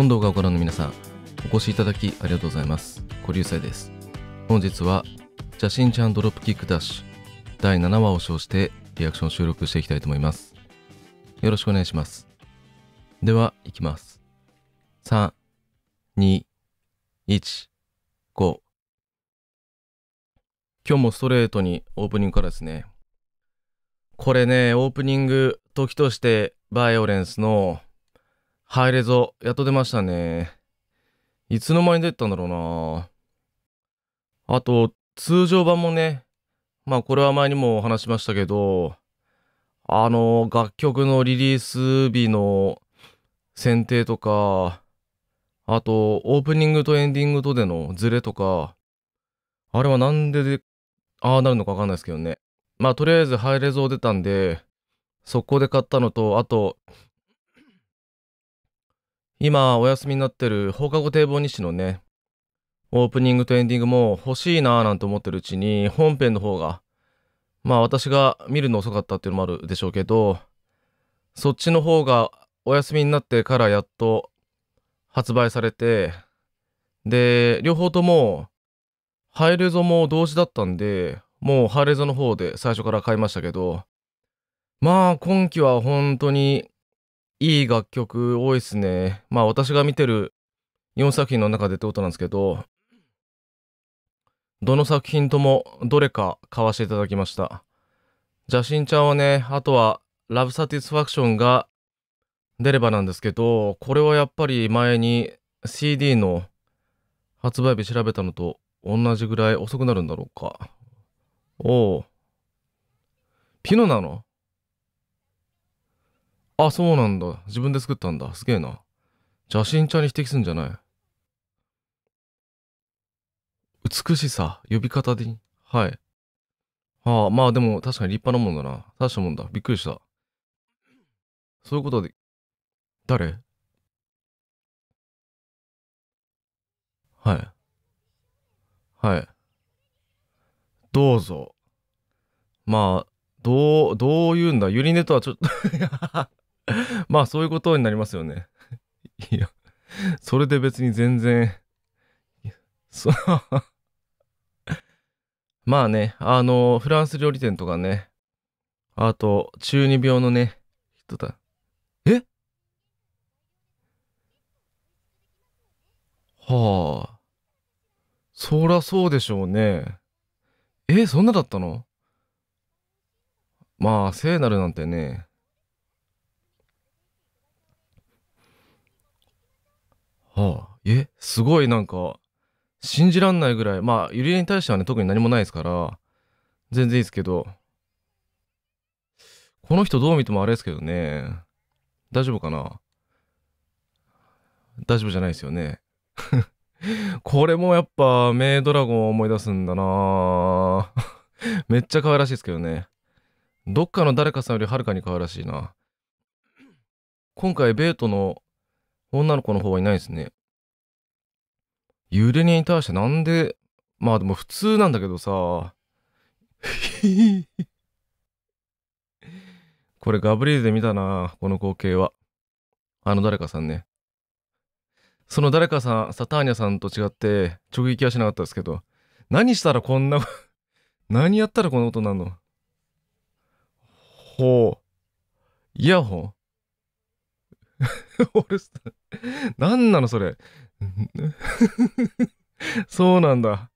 本動画をご覧の皆さん、お越しいただきありがとうございます。小流星です。本日は、写真ちゃんドロップキックダッシュ第7話を称してリアクション収録していきたいと思います。よろしくお願いします。では、いきます。3、2、1、5。今日もストレートにオープニングからですね。これね、オープニング時としてバイオレンスの入れぞ、やっと出ましたね。いつの間に出たんだろうなあと、通常版もね、まあこれは前にもお話しましたけど、あの、楽曲のリリース日の選定とか、あと、オープニングとエンディングとでのズレとか、あれはなんでで、ああなるのかわかんないですけどね。まあとりあえずハイレゾ出たんで、速攻で買ったのと、あと、今お休みになってる放課後堤防日誌のね、オープニングとエンディングも欲しいなぁなんて思ってるうちに本編の方が、まあ私が見るの遅かったっていうのもあるでしょうけど、そっちの方がお休みになってからやっと発売されて、で、両方とも、ハイレゾも同時だったんで、もうハイレゾの方で最初から買いましたけど、まあ今期は本当にいい楽曲多いっすね。まあ私が見てる4作品の中でってことなんですけど、どの作品ともどれか買わせていただきました。邪神ちゃんはね、あとはラブサティスファクションが出ればなんですけど、これはやっぱり前に CD の発売日調べたのと同じぐらい遅くなるんだろうか。おお。ピノなのあ、そうなんだ。自分で作ったんだ。すげえな。邪神茶に匹敵すんじゃない。美しさ、呼び方で、はい。はあ、まあでも確かに立派なもんだな。大したもんだ。びっくりした。そういうことで、誰はい。はい。どうぞ。まあ、どう、どう言うんだ。ゆりねとはちょっと まあそういうことになりますよね。いや、それで別に全然、そう。まあね、あの、フランス料理店とかね、あと、中二病のね、人だ。えはあ。そらそうでしょうね。え、そんなだったのまあ、聖なるなんてね。はあ、えすごいなんか信じらんないぐらいまあゆりえに対してはね特に何もないですから全然いいですけどこの人どう見てもあれですけどね大丈夫かな大丈夫じゃないですよね これもやっぱ名ドラゴンを思い出すんだなめっちゃ可愛らしいですけどねどっかの誰かさんよりはるかに可愛らしいな今回ベートの女の子の方はいないですね。揺れに対してなんで、まあでも普通なんだけどさ、これガブリーズで見たな、この光景は。あの誰かさんね。その誰かさん、サターニャさんと違って直撃はしなかったですけど、何したらこんな、何やったらこんなになるのほう。イヤホンオールスター。何なのそれ。そうなんだ。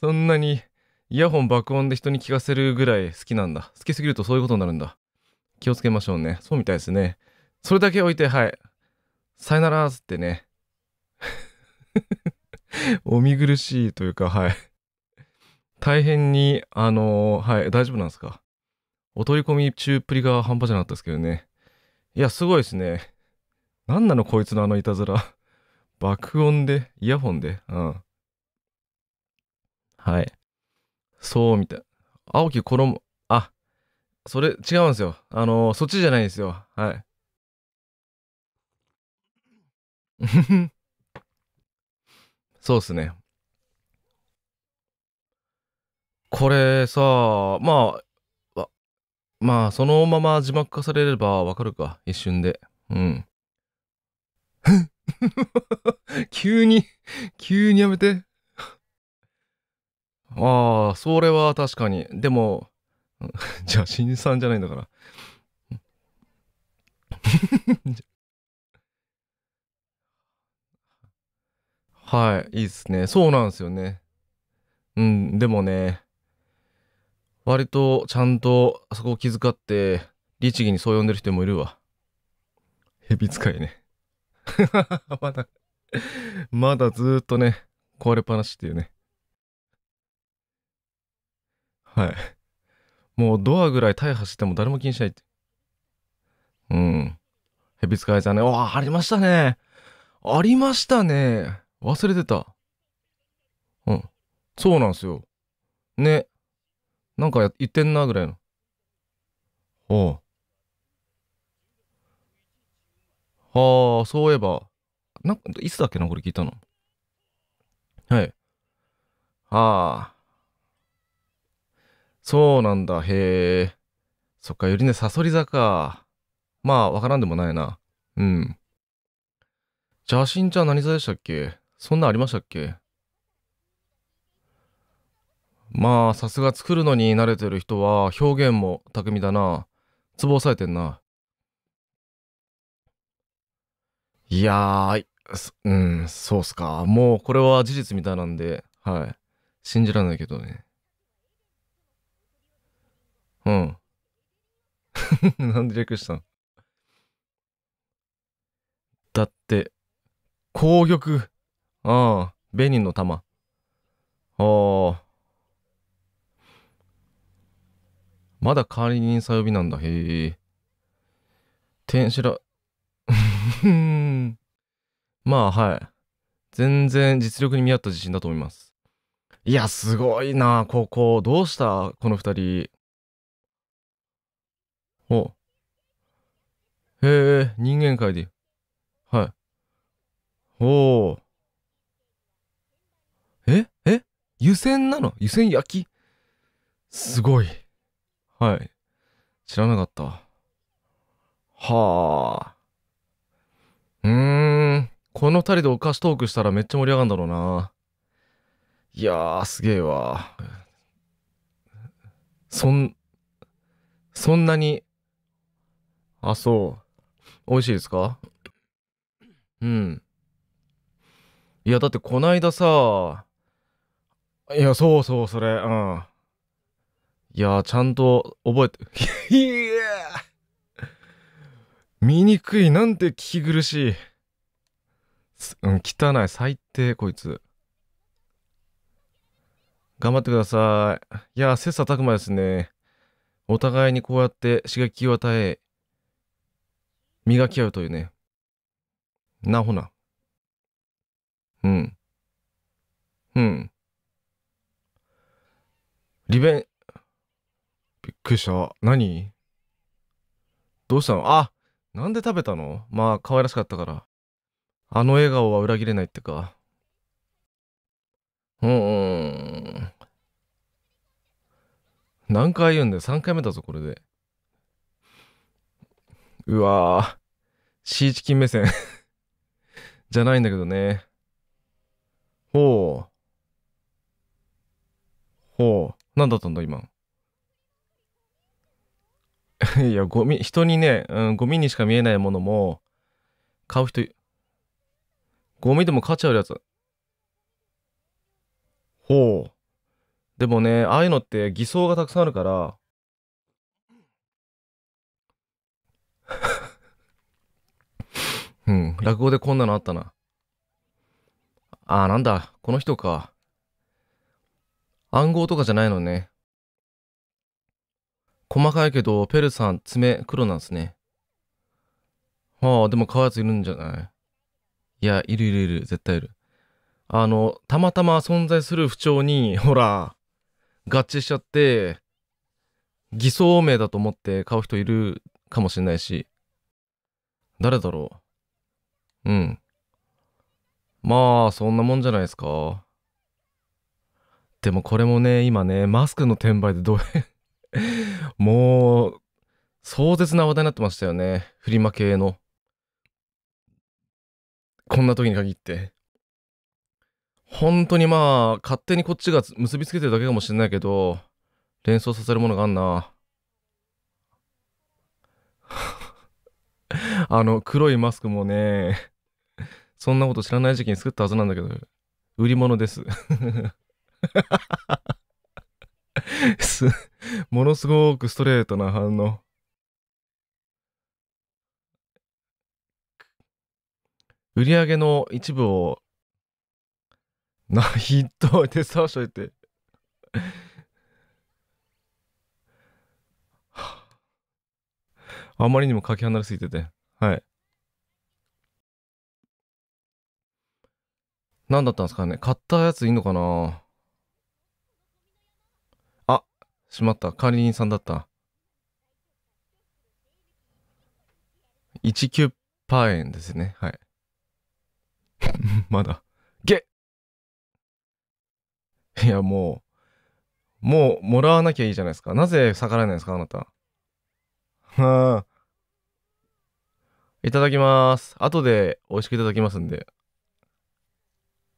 そんなにイヤホン爆音で人に聞かせるぐらい好きなんだ。好きすぎるとそういうことになるんだ。気をつけましょうね。そうみたいですね。それだけ置いて、はい。さよならーつってね。お見苦しいというか、はい。大変に、あのー、はい、大丈夫なんですかお取り込み中っぷりが半端じゃなかったですけどね。いや、すごいですね。何なのこいつのあのいたずら。爆音で、イヤホンで。うん。はい。そう、みたい。青木衣、あ、それ違うんですよ。あのー、そっちじゃないんですよ。はい。そうっすね。これさ、まあ、まあ、そのまま字幕化されればわかるか、一瞬で。うん。急に、急にやめて。ああ、それは確かに。でも、じゃあ、新さんじゃないんだから。はい、いいっすね。そうなんですよね。うん、でもね、割とちゃんとあそこを気遣って、律儀にそう呼んでる人もいるわ。蛇使いね。まだ、まだずーっとね、壊れっぱなしっていうね。はい。もうドアぐらい大破しても誰も気にしないって。うん。ヘビ使いさゃね。わあ、ありましたね。ありましたね。忘れてた。うん。そうなんですよ。ね。なんか言ってんなぐらいの。おう。ああ、そういえば、なんか、いつだっけな、これ聞いたの。はい。ああ。そうなんだ、へえ。そっか、よりね、サソリ座か。まあ、わからんでもないな。うん。邪神ちゃん何座でしたっけそんなんありましたっけまあ、さすが作るのに慣れてる人は表現も巧みだな。壺ボ押さえてんな。いやー、うん、そうっすか。もうこれは事実みたいなんで、はい。信じられないけどね。うん。なんで略したのだって、紅玉。ああ、紅の玉。ああ。まだ代わり人さ呼びなんだ。へえ。天使ら、まあはい。全然実力に見合った自信だと思います。いや、すごいな、ここ。どうしたこの2人。お。へえ、人間界で。はい。おお。ええ湯煎なの湯煎焼きすごい。はい。知らなかった。はあ。うーん。この2人でお菓子トークしたらめっちゃ盛り上がるんだろうな。いやー、すげえわ。そん、そんなに、あ、そう。美味しいですかうん。いや、だってこないださ、いや、そうそう、それ、うん。いや、ちゃんと覚えて、い や醜い、なんて聞き苦しい。うん、汚い、最低、こいつ。頑張ってください。いや、切磋琢磨ですね。お互いにこうやって刺激を与え、磨き合うというね。なほな。うん。うん。リベン、びっくりした。何どうしたのあなんで食べたのまあ、可愛らしかったから。あの笑顔は裏切れないってか。うーん。何回言うんだよ。3回目だぞ、これで。うわぁ。シーチキン目線 じゃないんだけどね。ほう。ほう。何だったんだ、今。いや、ゴミ、人にね、うん、ゴミにしか見えないものも、買う人、ゴミでも買っちゃうやつ。ほう。でもね、ああいうのって偽装がたくさんあるから、うん、落語でこんなのあったな。ああ、なんだ、この人か。暗号とかじゃないのね。細かいけど、ペルさん、爪、黒なんですね。ああ、でも買うやついるんじゃないいや、いるいるいる、絶対いる。あの、たまたま存在する不調に、ほら、合致しちゃって、偽装名だと思って買う人いるかもしれないし。誰だろううん。まあ、そんなもんじゃないですか。でもこれもね、今ね、マスクの転売でどう もう、壮絶な話題になってましたよね。フリマ系の。こんな時に限って。本当にまあ、勝手にこっちが結びつけてるだけかもしれないけど、連想させるものがあんな。あの、黒いマスクもね、そんなこと知らない時期に作ったはずなんだけど、売り物です。す ものすごくストレートな反応。売り上げの一部を、な、ひっとい手伝わしといて。あまりにもかけ離れすぎてて。はい。何だったんですかね買ったやついいのかなしまった。管理人さんだった。19パー円ですね。はい。まだ。ッいや、もう、もう、もらわなきゃいいじゃないですか。なぜ逆らえないんですか、あなた。はあ。いただきます。後で美味しくいただきますんで。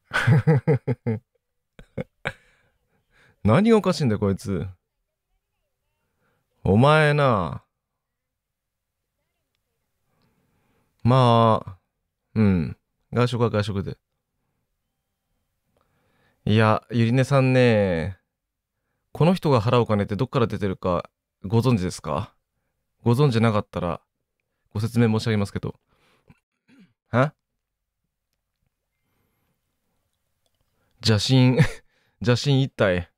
何がおかしいんだよ、こいつ。お前な。まあ、うん。外食は外食で。いや、ゆりねさんね、この人が払うお金ってどっから出てるかご存知ですかご存知なかったらご説明申し上げますけど。は邪神、邪神 一体。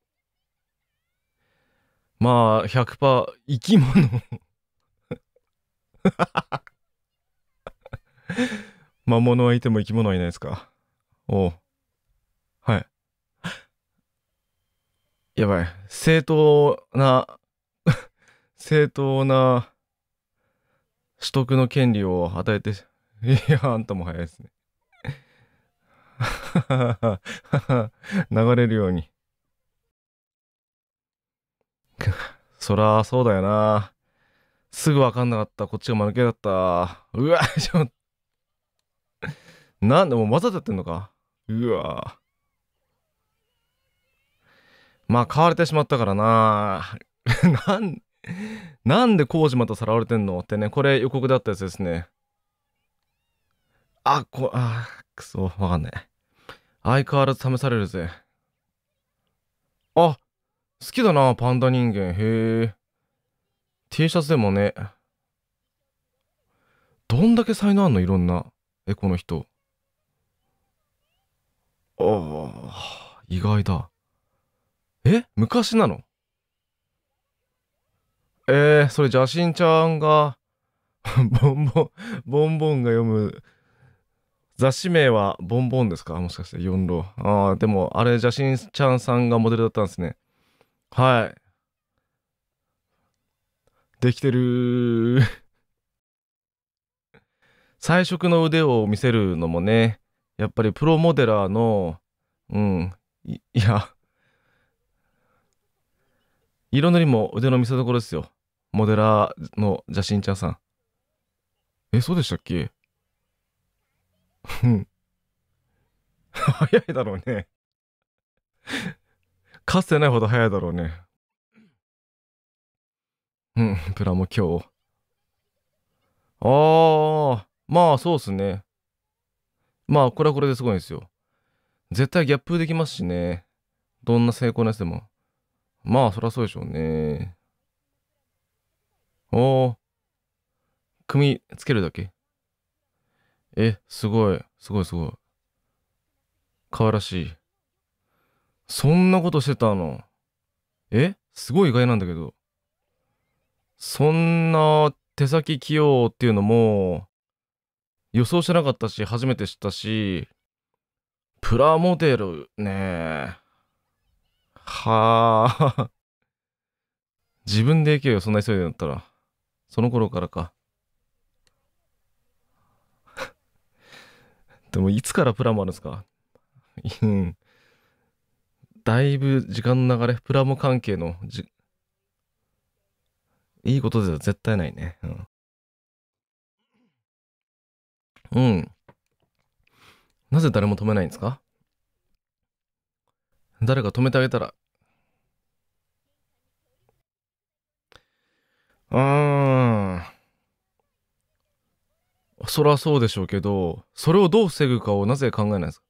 まあ100%生き物魔 物はいても生き物はいないですかおうはいやばい正当な 正当な取得の権利を与えていやあんたも早いですね 流れるように そら、そうだよな。すぐわかんなかった。こっちが間抜けだった。うわ、ちょっなんでもうわざとやってんのか。うわ。まあ、買われてしまったからな。なん、なんでコウジまたさらわれてんのってね、これ予告だったやつですね。あ、こ、あ、くそ、わかんない。相変わらず試されるぜ。あ、好きだな、パンダ人間。へえ。T シャツでもね。どんだけ才能あんのいろんな。え、この人。ああ、意外だ。え昔なのえー、それ邪神ちゃんが、ボンボン、ボンボンが読む雑誌名はボンボンですかもしかして4郎。ああ、でもあれ邪神ちゃんさんがモデルだったんですね。はいできてる最初の腕を見せるのもねやっぱりプロモデラーのうんいや色塗りも腕の見せ所ですよモデラーの邪神ちゃんさんえそうでしたっけうん早いだろうねかつてないほど早いだろうね。うん、プラも今日。ああ、まあそうっすね。まあこれはこれですごいんですよ。絶対ギャップできますしね。どんな成功なやつでも。まあそりゃそうでしょうね。おお。組みつけるだけえ、すごい、すごいすごい。可愛らしい。そんなことしてたのえすごい意外なんだけど。そんな手先器用っていうのも予想してなかったし、初めて知ったし、プラモデルねはあ。自分で行けよ、そんな急いでなったら。その頃からか。でも、いつからプラもあるんですかうん。だいぶ時間の流れ、プラモ関係のじ、いいことでは絶対ないね。うん。うん。なぜ誰も止めないんですか誰か止めてあげたら。うーん。そらそうでしょうけど、それをどう防ぐかをなぜ考えないんですか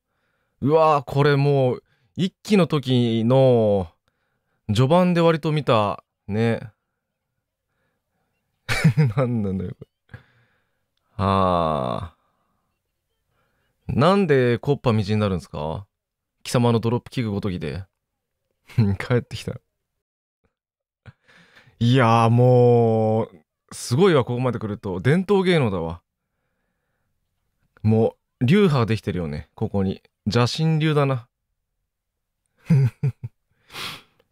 うわー、これもう、一期の時の序盤で割と見たね何 なんだよこれあーなんでコッパみじになるんですか貴様のドロップ器具ごときで 帰ってきたいやもうすごいわここまで来ると伝統芸能だわもう流派できてるよねここに邪神流だな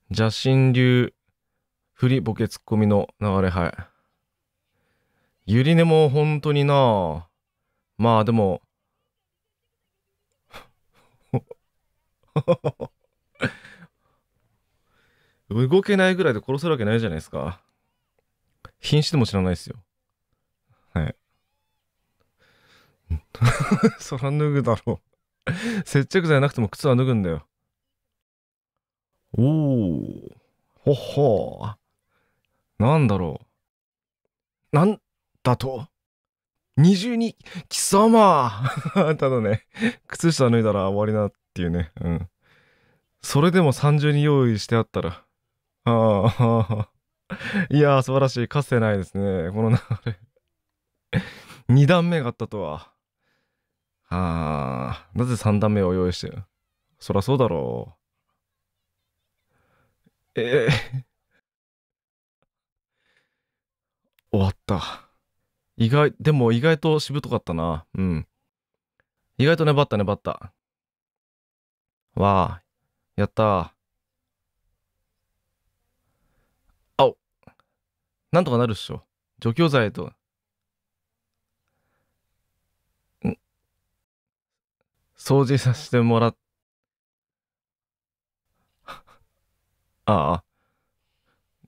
邪神流、振りボケツッコミの流れ、はい。ゆりねも本当になまあでも、動けないぐらいで殺せるわけないじゃないですか。瀕死でも知らないですよ。はい。そら脱ぐだろう。接着剤なくても靴は脱ぐんだよ。おお。ほほなんだろう。なんだと二重に、貴様 ただね、靴下脱いだら終わりなっていうね。うん。それでも三重に用意してあったら。ああ、いやー、素晴らしい。かつてないですね。この流れ。二段目があったとは。ああ、なぜ三段目を用意してるそらそうだろう。ええー、終わった。意外、でも意外としぶとかったな。うん。意外と粘った粘った。わあ、やったあお。なんとかなるっしょ。除去剤と。ん掃除させてもらっああ。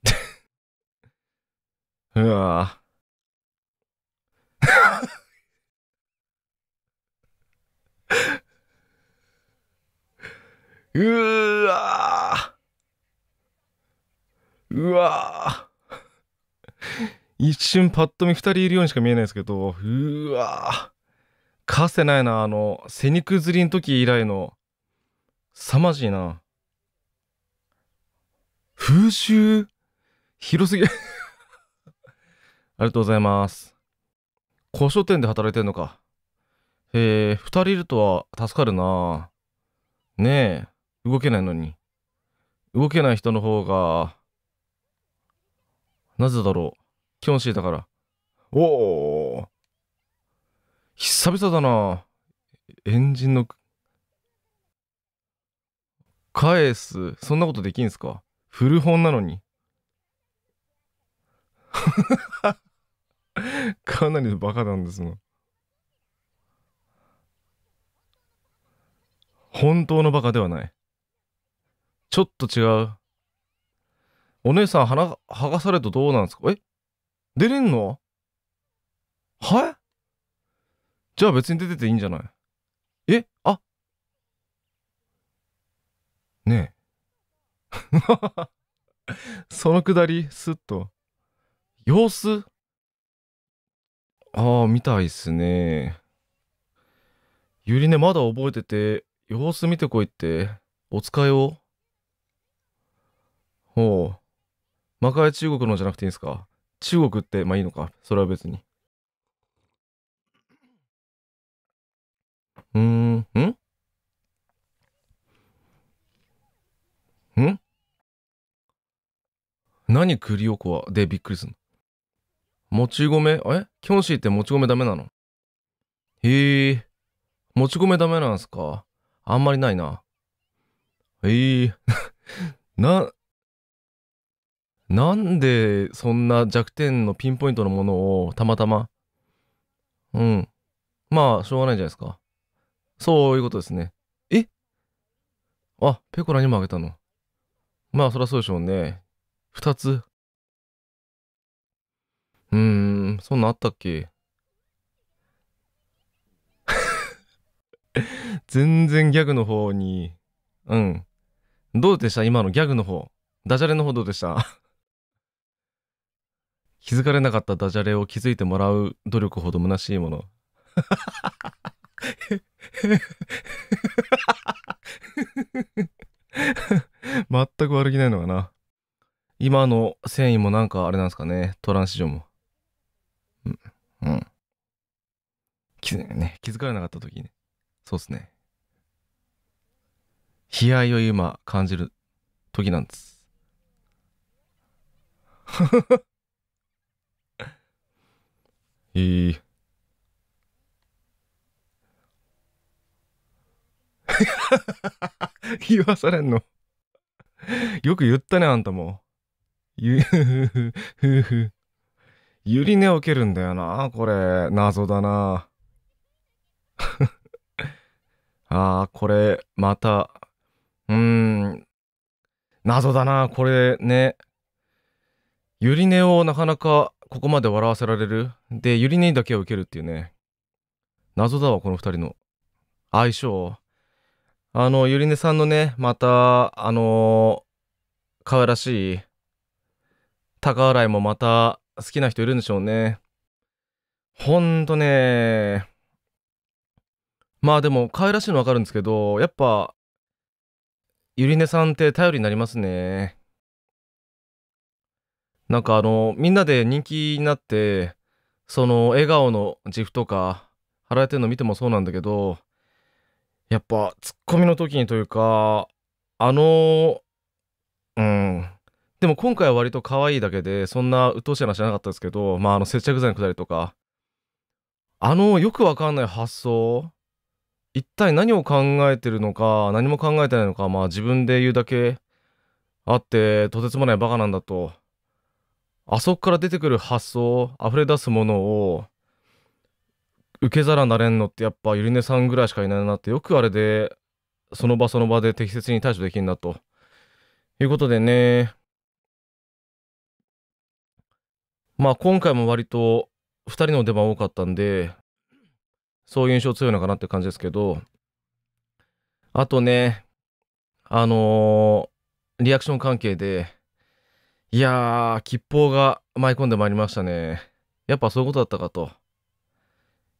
うわ うわうわ一瞬パッと見2人いるようにしか見えないですけど、うわかせないな、あの、背肉釣りの時以来の、凄まじいな。風習広すぎ ありがとうございます。古書店で働いてんのか。へえ、二人いるとは助かるなねえ、動けないのに。動けない人の方が、なぜだろう。キョンいーだから。おお久々だなエンジンの、返す。そんなことできんすか古本なのに。かなりバカなんですの。本当のバカではない。ちょっと違う。お姉さん、鼻、剥がされるとどうなんですかえ出れんのはいじゃあ別に出てていいんじゃないえあねえ。そのくだり、すっと。様子ああ、見たいっすね。ゆりね、まだ覚えてて、様子見てこいって、お使いをほう。魔界中国のじゃなくていいんすか中国って、まあいいのか。それは別に。うーん、ん何栗おこわでびっくりすんのもち米えキョンシーってもち米ダメなのへえ、もち米ダメなんすかあんまりないな。ええ な、なんでそんな弱点のピンポイントのものをたまたま。うん。まあ、しょうがないじゃないですか。そういうことですね。えあ、ペコラにもあげたの。まあ、そりゃそうでしょうね。二つ。うーん、そんなんあったっけ 全然ギャグの方に、うん。どうでした今のギャグの方。ダジャレの方どうでした 気づかれなかったダジャレを気づいてもらう努力ほど虚しいもの。全く悪気ないのかな。今の繊維もなんかあれなんですかね。トランスジョンも。うん。うん。気づ,、ね、気づかれなかった時にそうっすね。悲哀を今感じる時なんです。いい。言わされんのよく言ったね、あんたも。ゆ、ふふ、ふふ。ゆり根を蹴るんだよな、これ。謎だな。ああ、これ、また、うーん、謎だな、これね。ゆり根をなかなかここまで笑わせられる。で、ゆり根だけを受けるっていうね。謎だわ、この2人の相性。あの、ゆりねさんのね、また、あのー、可愛らしい高洗いもまた好きな人いるんでしょうね。ほんとね。まあでも可愛らしいのわかるんですけど、やっぱ、ゆりねさんって頼りになりますね。なんかあの、みんなで人気になって、その笑顔の自負とか、貼られてるの見てもそうなんだけど、やっぱツッコミの時にというか、あの、うん、でも今回は割と可愛いだけで、そんな鬱陶しい話じゃなかったですけど、まあ、あの、接着剤のくだりとか、あの、よくわかんない発想、一体何を考えてるのか、何も考えてないのか、まあ自分で言うだけあって、とてつもないバカなんだと、あそこから出てくる発想、溢れ出すものを、受け皿なれんのってやっぱゆりねさんぐらいしかいないなって、よくあれで、その場その場で適切に対処できんなと。いうことでね、まあ今回も割と2人の出番多かったんで、そういう印象強いのかなって感じですけど、あとね、あのー、リアクション関係で、いやー、吉報が舞い込んでまいりましたね。やっぱそういうことだったかと。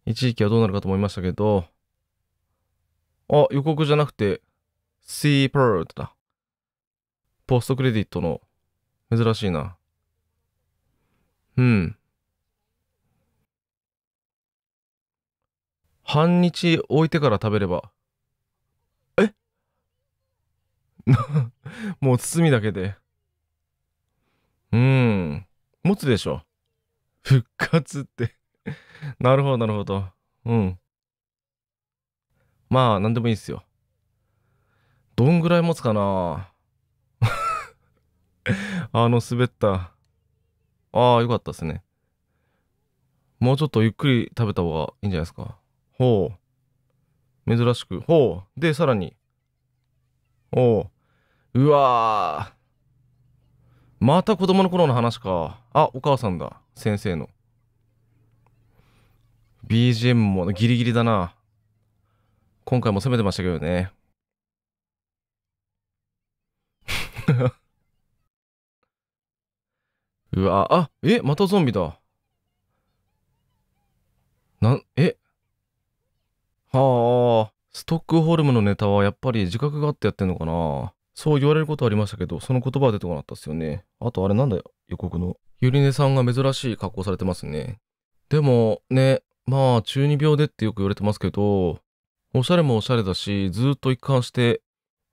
一時期はどうなるかと思いましたけど、あ、予告じゃなくて、C プローだ。ポストクレディットの、珍しいな。うん。半日置いてから食べれば。え もう包みだけで。うーん。持つでしょ。復活ってなるほど、なるほど。うん。まあ、なんでもいいっすよ。どんぐらい持つかな あの滑った。ああ、よかったですね。もうちょっとゆっくり食べた方がいいんじゃないですか。ほう。珍しく。ほう。で、さらに。おう。うわまた子供の頃の話か。あ、お母さんだ。先生の。BGM もギリギリだな。今回も攻めてましたけどね。うわ、あ、え、またゾンビだ。なん、えはあ、ストックホルムのネタはやっぱり自覚があってやってんのかなそう言われることありましたけど、その言葉は出てこなかったっすよね。あとあれなんだよ、予告の。ゆりねさんが珍しい格好されてますね。でも、ね、まあ、中二病でってよく言われてますけど、おしゃれもおしゃれだし、ずっと一貫して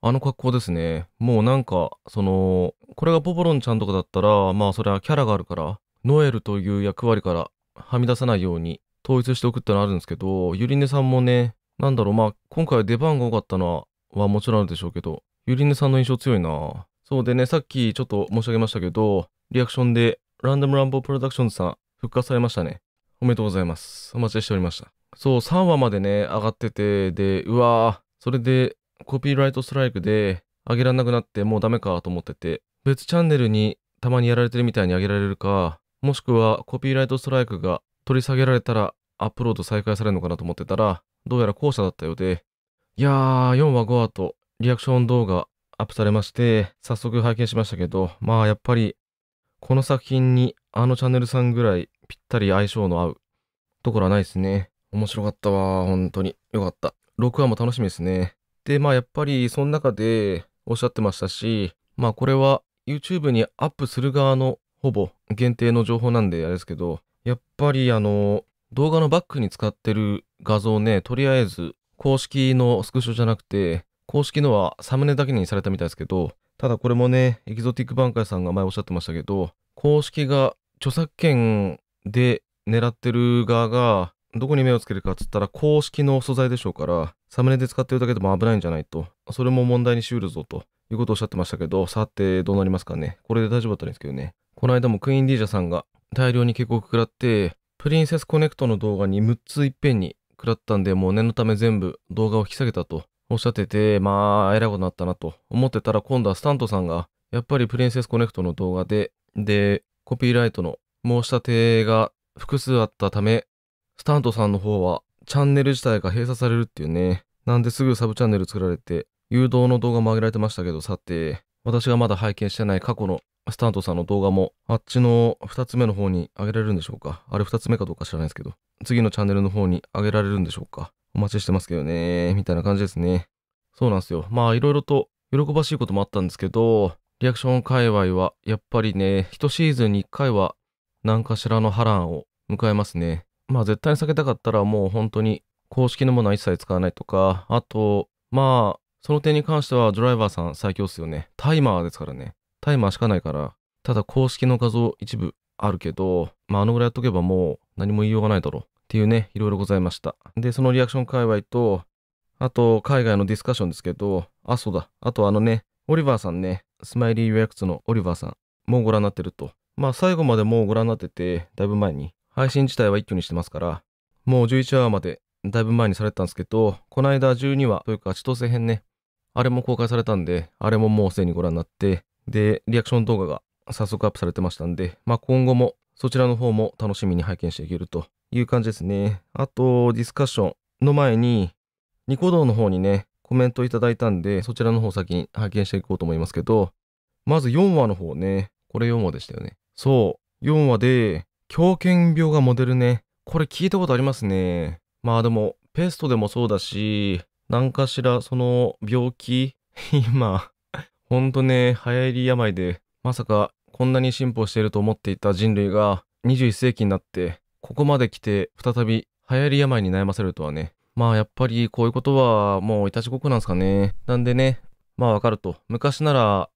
あの格好ですね。もうなんか、その、これがポポロンちゃんとかだったら、まあそれはキャラがあるから、ノエルという役割からはみ出さないように統一しておくってのあるんですけど、ユリネさんもね、なんだろう、まあ今回出番が多かったのはもちろんあるでしょうけど、ユリネさんの印象強いなそうでね、さっきちょっと申し上げましたけど、リアクションでランダムランボープロダクションズさん復活されましたね。おめでとうございます。お待ちしておりました。そう、3話までね、上がってて、で、うわぁ、それでコピーライトストライクで上げられなくなってもうダメかと思ってて、別チャンネルにたまにやられてるみたいに上げられるか、もしくはコピーライトストライクが取り下げられたらアップロード再開されるのかなと思ってたら、どうやら後者だったようで、いやー、4話5話とリアクション動画アップされまして、早速拝見しましたけど、まあやっぱり、この作品にあのチャンネルさんぐらいぴったり相性の合うところはないですね。面白かったわ、本当に。よかった。6話も楽しみですね。で、まあやっぱりその中でおっしゃってましたし、まあこれは YouTube にアップする側のほぼ限定の情報なんであれですけど、やっぱりあの、動画のバックに使ってる画像ね、とりあえず公式のスクショじゃなくて、公式のはサムネだけにされたみたいですけど、ただこれもね、エキゾティックバンカーさんが前おっしゃってましたけど、公式が著作権で狙ってる側がどこに目をつけるかっつったら公式の素材でしょうから、サムネで使ってるだけでも危ないんじゃないと、それも問題にしうるぞということをおっしゃってましたけど、さてどうなりますかね。これで大丈夫だったんですけどね。この間もクイーンディージャさんが大量に警告くらって、プリンセスコネクトの動画に6ついっぺんにくらったんで、もう念のため全部動画を引き下げたとおっしゃってて、まあ、偉いことになったなと思ってたら今度はスタントさんが、やっぱりプリンセスコネクトの動画で、で、コピーライトの申し立てが複数あったため、スタントさんの方は、チャンネル自体が閉鎖されるっていうね。なんですぐサブチャンネル作られて、誘導の動画も上げられてましたけど、さて、私がまだ拝見してない過去のスタントさんの動画も、あっちの2つ目の方に上げられるんでしょうかあれ2つ目かどうか知らないですけど、次のチャンネルの方に上げられるんでしょうかお待ちしてますけどね、みたいな感じですね。そうなんですよ。まあ、いろいろと喜ばしいこともあったんですけど、リアクション界隈は、やっぱりね、一シーズンに一回は、何かしらの波乱を迎えますね。まあ絶対に避けたかったらもう本当に公式のものは一切使わないとか、あと、まあ、その点に関してはドライバーさん最強っすよね。タイマーですからね。タイマーしかないから、ただ公式の画像一部あるけど、まああのぐらいやっとけばもう何も言いようがないだろうっていうね、いろいろございました。で、そのリアクション界隈と、あと海外のディスカッションですけど、あ、そうだ。あとあのね、オリバーさんね、スマイリー・ウェアクツのオリバーさん、もうご覧になってると。まあ最後までもうご覧になってて、だいぶ前に。配信自体は一挙にしてますから、もう11話までだいぶ前にされたんですけど、この間12話というか、千歳編ね、あれも公開されたんで、あれももうすでにご覧になって、で、リアクション動画が早速アップされてましたんで、まあ、今後もそちらの方も楽しみに拝見していけるという感じですね。あと、ディスカッションの前に、ニコ動の方にね、コメントいただいたんで、そちらの方先に拝見していこうと思いますけど、まず4話の方ね、これ4話でしたよね。そう、4話で、狂犬病がモデルね。これ聞いたことありますね。まあでも、ペストでもそうだし、何かしらその病気、今、ほんとね、流行り病で、まさかこんなに進歩していると思っていた人類が21世紀になって、ここまで来て再び流行り病に悩ませるとはね。まあやっぱりこういうことはもういたちごくなんですかね。なんでね、まあわかると。昔なら、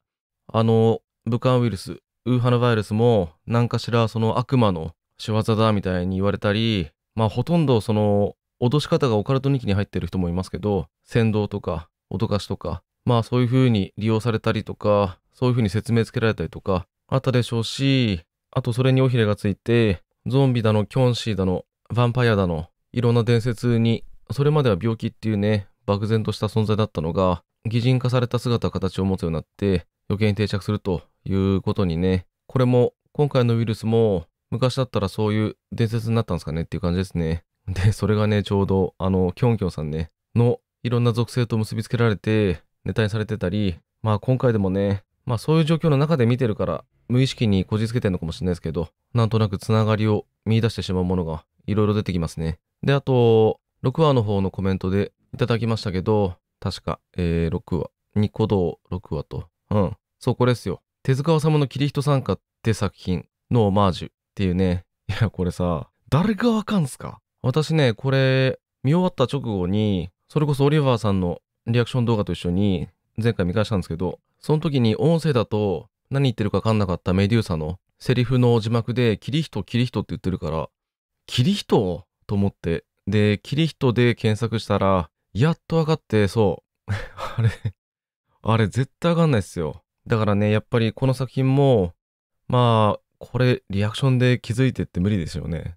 あの、武漢ウイルス、ウーハナバイルスも何かしらその悪魔の仕業だみたいに言われたり、まあほとんどその脅し方がオカルト2期に入ってる人もいますけど、扇動とか脅かしとか、まあそういうふうに利用されたりとか、そういうふうに説明つけられたりとか、あったでしょうし、あとそれに尾ひれがついて、ゾンビだの、キョンシーだの、ヴァンパイアだの、いろんな伝説に、それまでは病気っていうね、漠然とした存在だったのが、擬人化された姿形を持つようになって、余計に定着するということにね、これも今回のウイルスも昔だったらそういう伝説になったんですかねっていう感じですね。で、それがね、ちょうどあの、キョンキョンさんね、のいろんな属性と結びつけられてネタにされてたり、まあ今回でもね、まあそういう状況の中で見てるから無意識にこじつけてるのかもしれないですけど、なんとなくつながりを見出してしまうものがいろいろ出てきますね。で、あと、6話の方のコメントでいただきましたけど、確か、えー、6話、ニコ動6話と、うん、そうこれですよ。手塚治虫のキリヒト参加って作品のオマージュっていうね。いや、これさ、誰がわかんすか私ね、これ、見終わった直後に、それこそオリバーさんのリアクション動画と一緒に、前回見返したんですけど、その時に音声だと、何言ってるかわかんなかったメデューサのセリフの字幕で、キリヒト、キリヒトって言ってるから、キリヒトと思って、で、キリヒトで検索したら、やっとわかって、そう。あれ、あれ絶対わかんないっすよ。だからね、やっぱりこの作品も、まあ、これリアクションで気づいてって無理ですよね。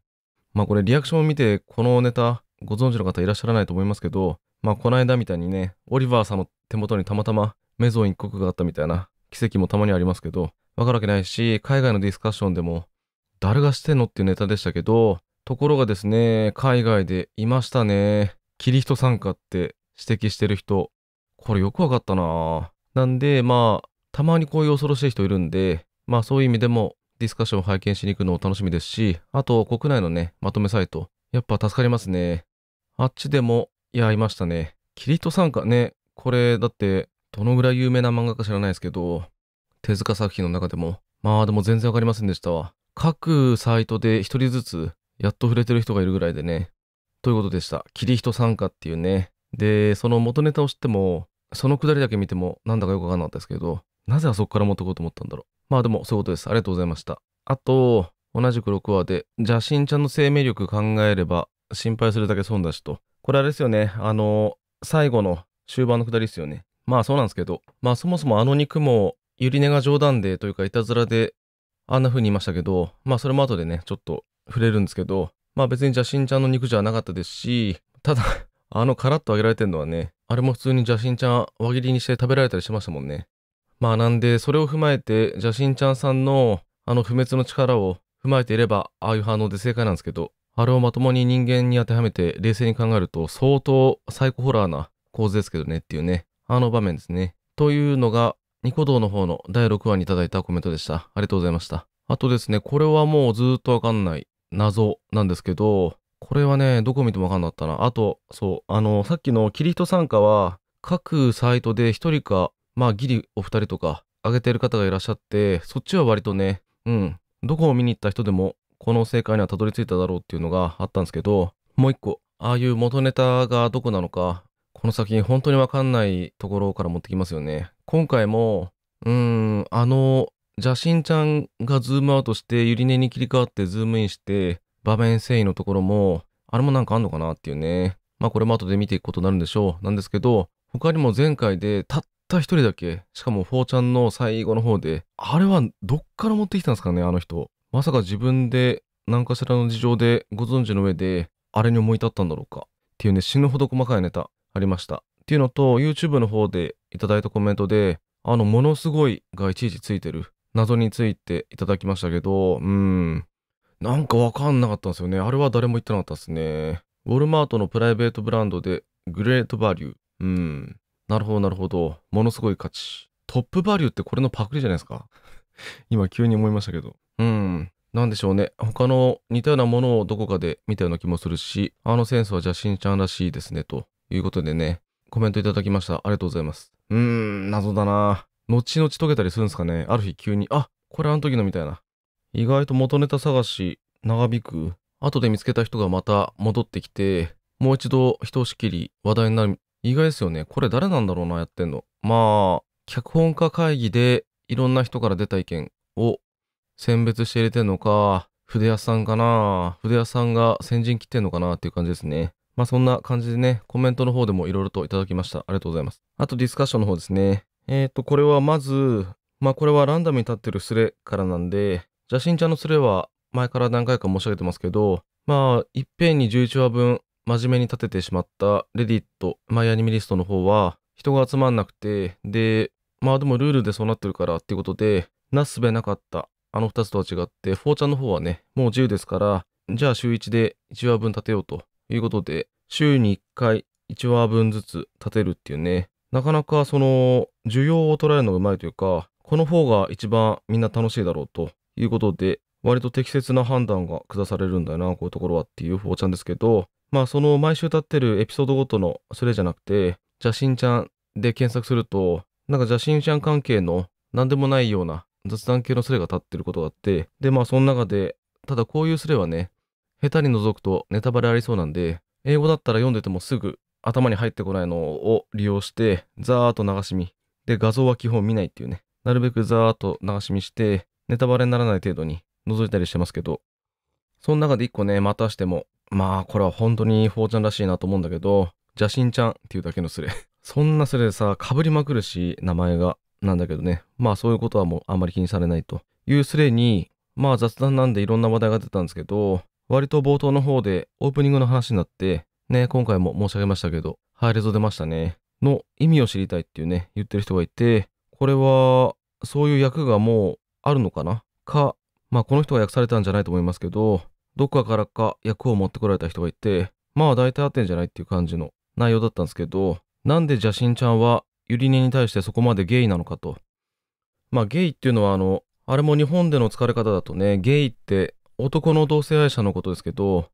まあこれリアクションを見て、このネタご存知の方いらっしゃらないと思いますけど、まあこの間みたいにね、オリバーさんの手元にたまたまメゾン一国があったみたいな奇跡もたまにありますけど、わかるわけないし、海外のディスカッションでも、誰がしてんのっていうネタでしたけど、ところがですね、海外でいましたね。キリヒト参加って指摘してる人。これよくわかったななんで、まあ、たまにこういう恐ろしい人いるんで、まあそういう意味でもディスカッションを拝見しに行くのを楽しみですし、あと国内のね、まとめサイト、やっぱ助かりますね。あっちでも、いや、いましたね。キリトさんかね、これだって、どのぐらい有名な漫画か知らないですけど、手塚作品の中でも、まあでも全然わかりませんでしたわ。各サイトで一人ずつ、やっと触れてる人がいるぐらいでね。ということでした。キリヒト参加っていうね。で、その元ネタを知っても、そのくだりだけ見ても、なんだかよくわかんなかったですけど、なぜあそこから持ってこうと思ったんだろう。まあでも、そういうことです。ありがとうございました。あと、同じく6話で、邪神ちゃんの生命力考えれば、心配するだけ損だしと。これあれですよね。あの、最後の終盤のくだりですよね。まあそうなんですけど、まあそもそもあの肉も、ゆりねが冗談でというかいたずらで、あんな風に言いましたけど、まあそれも後でね、ちょっと触れるんですけど、まあ別に邪神ちゃんの肉じゃなかったですし、ただあのカラッと揚げられてるのはね、あれも普通に邪神ちゃん輪切りにして食べられたりしましたもんね。まあなんで、それを踏まえて、邪神ちゃんさんの、あの不滅の力を踏まえていれば、ああいう反応で正解なんですけど、あれをまともに人間に当てはめて冷静に考えると相当サイコホラーな構図ですけどねっていうね、あの場面ですね。というのが、ニコ動の方の第6話にいただいたコメントでした。ありがとうございました。あとですね、これはもうずっとわかんない謎なんですけど、これはね、どこ見てもわかんなかったな。あと、そう、あの、さっきのキリヒト参加は、各サイトで1人かまあギリお二人とか上げてる方がいらっしゃって、そっちは割とね、うん、どこを見に行った人でもこの正解にはたどり着いただろうっていうのがあったんですけど、もう一個、ああいう元ネタがどこなのか、この先本当にわかんないところから持ってきますよね。今回も、うーん、あの、邪神ちゃんがズームアウトして、ゆり根に切り替わってズームインして、場面遷移のところも、あれもなんかあんのかなっていうね。まあこれも後で見ていくことになるんでしょう。なんですけど、他にも前回でたった一人だけ、しかもフォーちゃんの最後の方で、あれはどっから持ってきたんですかね、あの人。まさか自分で何かしらの事情でご存知の上で、あれに思い立ったんだろうか。っていうね、死ぬほど細かいネタありました。っていうのと、YouTube の方でいただいたコメントで、あの、ものすごいがいちいちついてる謎についていただきましたけど、うーん。なんかわかんなかったんですよね。あれは誰も言ってなかったですね。ウォルマートのプライベートブランドで、グレートバリュー。うん。なるほど、なるほど。ものすごい価値。トップバリューってこれのパクリじゃないですか。今急に思いましたけど。うん。なんでしょうね。他の似たようなものをどこかで見たような気もするし、あのセンスは邪神ちゃんらしいですね。ということでね、コメントいただきました。ありがとうございます。うーん、謎だな後々解けたりするんですかね。ある日急に、あ、これあの時のみたいな。意外と元ネタ探し、長引く。後で見つけた人がまた戻ってきて、もう一度ひとしきり話題になる意外ですよね。これ誰なんだろうな、やってんの。まあ、脚本家会議でいろんな人から出た意見を選別して入れてんのか、筆屋さんかな、筆屋さんが先陣切ってんのかなっていう感じですね。まあそんな感じでね、コメントの方でもいろいろといただきました。ありがとうございます。あとディスカッションの方ですね。えっ、ー、と、これはまず、まあこれはランダムに立ってるスレからなんで、邪神ちゃんのスレは前から何回か申し上げてますけど、まあ、いっぺんに11話分真面目に立ててしまったレディット、マイアニメリストの方は、人が集まんなくて、で、まあでもルールでそうなってるからっていうことで、なすすべなかった。あの2つとは違って、ーちゃんの方はね、もう自由ですから、じゃあ週1で1話分立てようということで、週に1回1話分ずつ立てるっていうね、なかなかその、需要を捉えるのがうまいというか、この方が一番みんな楽しいだろうということで、割と適切な判断が下されるんだよな、こういうところはっていう4ちゃんですけど、まあその毎週立ってるエピソードごとのそれじゃなくて、邪神ちゃんで検索すると、なんか邪神ちゃん関係の何でもないような雑談系のスレが立ってることがあって、でまあその中で、ただこういうスレはね、下手に覗くとネタバレありそうなんで、英語だったら読んでてもすぐ頭に入ってこないのを利用して、ザーッと流し見。で、画像は基本見ないっていうね。なるべくザーッと流し見して、ネタバレにならない程度に覗いたりしてますけど、その中で一個ね、またしてもまあ、これは本当にフォーちゃんらしいなと思うんだけど、邪神ちゃんっていうだけのスレ。そんなスレでさ、被りまくるし、名前が。なんだけどね。まあそういうことはもうあんまり気にされないというスレに、まあ雑談なんでいろんな話題が出たんですけど、割と冒頭の方でオープニングの話になって、ね、今回も申し上げましたけど、ハイレゾ出ましたね。の意味を知りたいっていうね、言ってる人がいて、これは、そういう役がもうあるのかなか、まあこの人が訳されたんじゃないと思いますけど、どこかからか役を持ってこられた人がいて、まあ大体合ってんじゃないっていう感じの内容だったんですけど、なんで邪神ちゃんはユリネに対してそこまでゲイなのかと。まあゲイっていうのはあの、あれも日本での疲れ方だとね、ゲイって男の同性愛者のことですけど、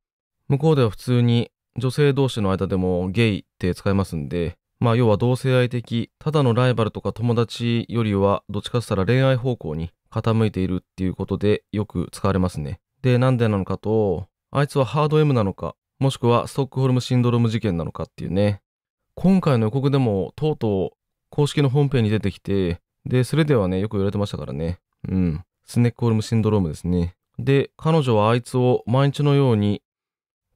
向こうでは普通に女性同士の間でもゲイって使いますんで、まあ要は同性愛的、ただのライバルとか友達よりはどっちかって言ったら恋愛方向に傾いているっていうことでよく使われますね。で、なんでなのかと、あいつはハード M なのか、もしくはストックホルムシンドローム事件なのかっていうね。今回の予告でもとうとう公式の本編に出てきて、で、それではね、よく言われてましたからね。うん。スネックホルムシンドロームですね。で、彼女はあいつを毎日のように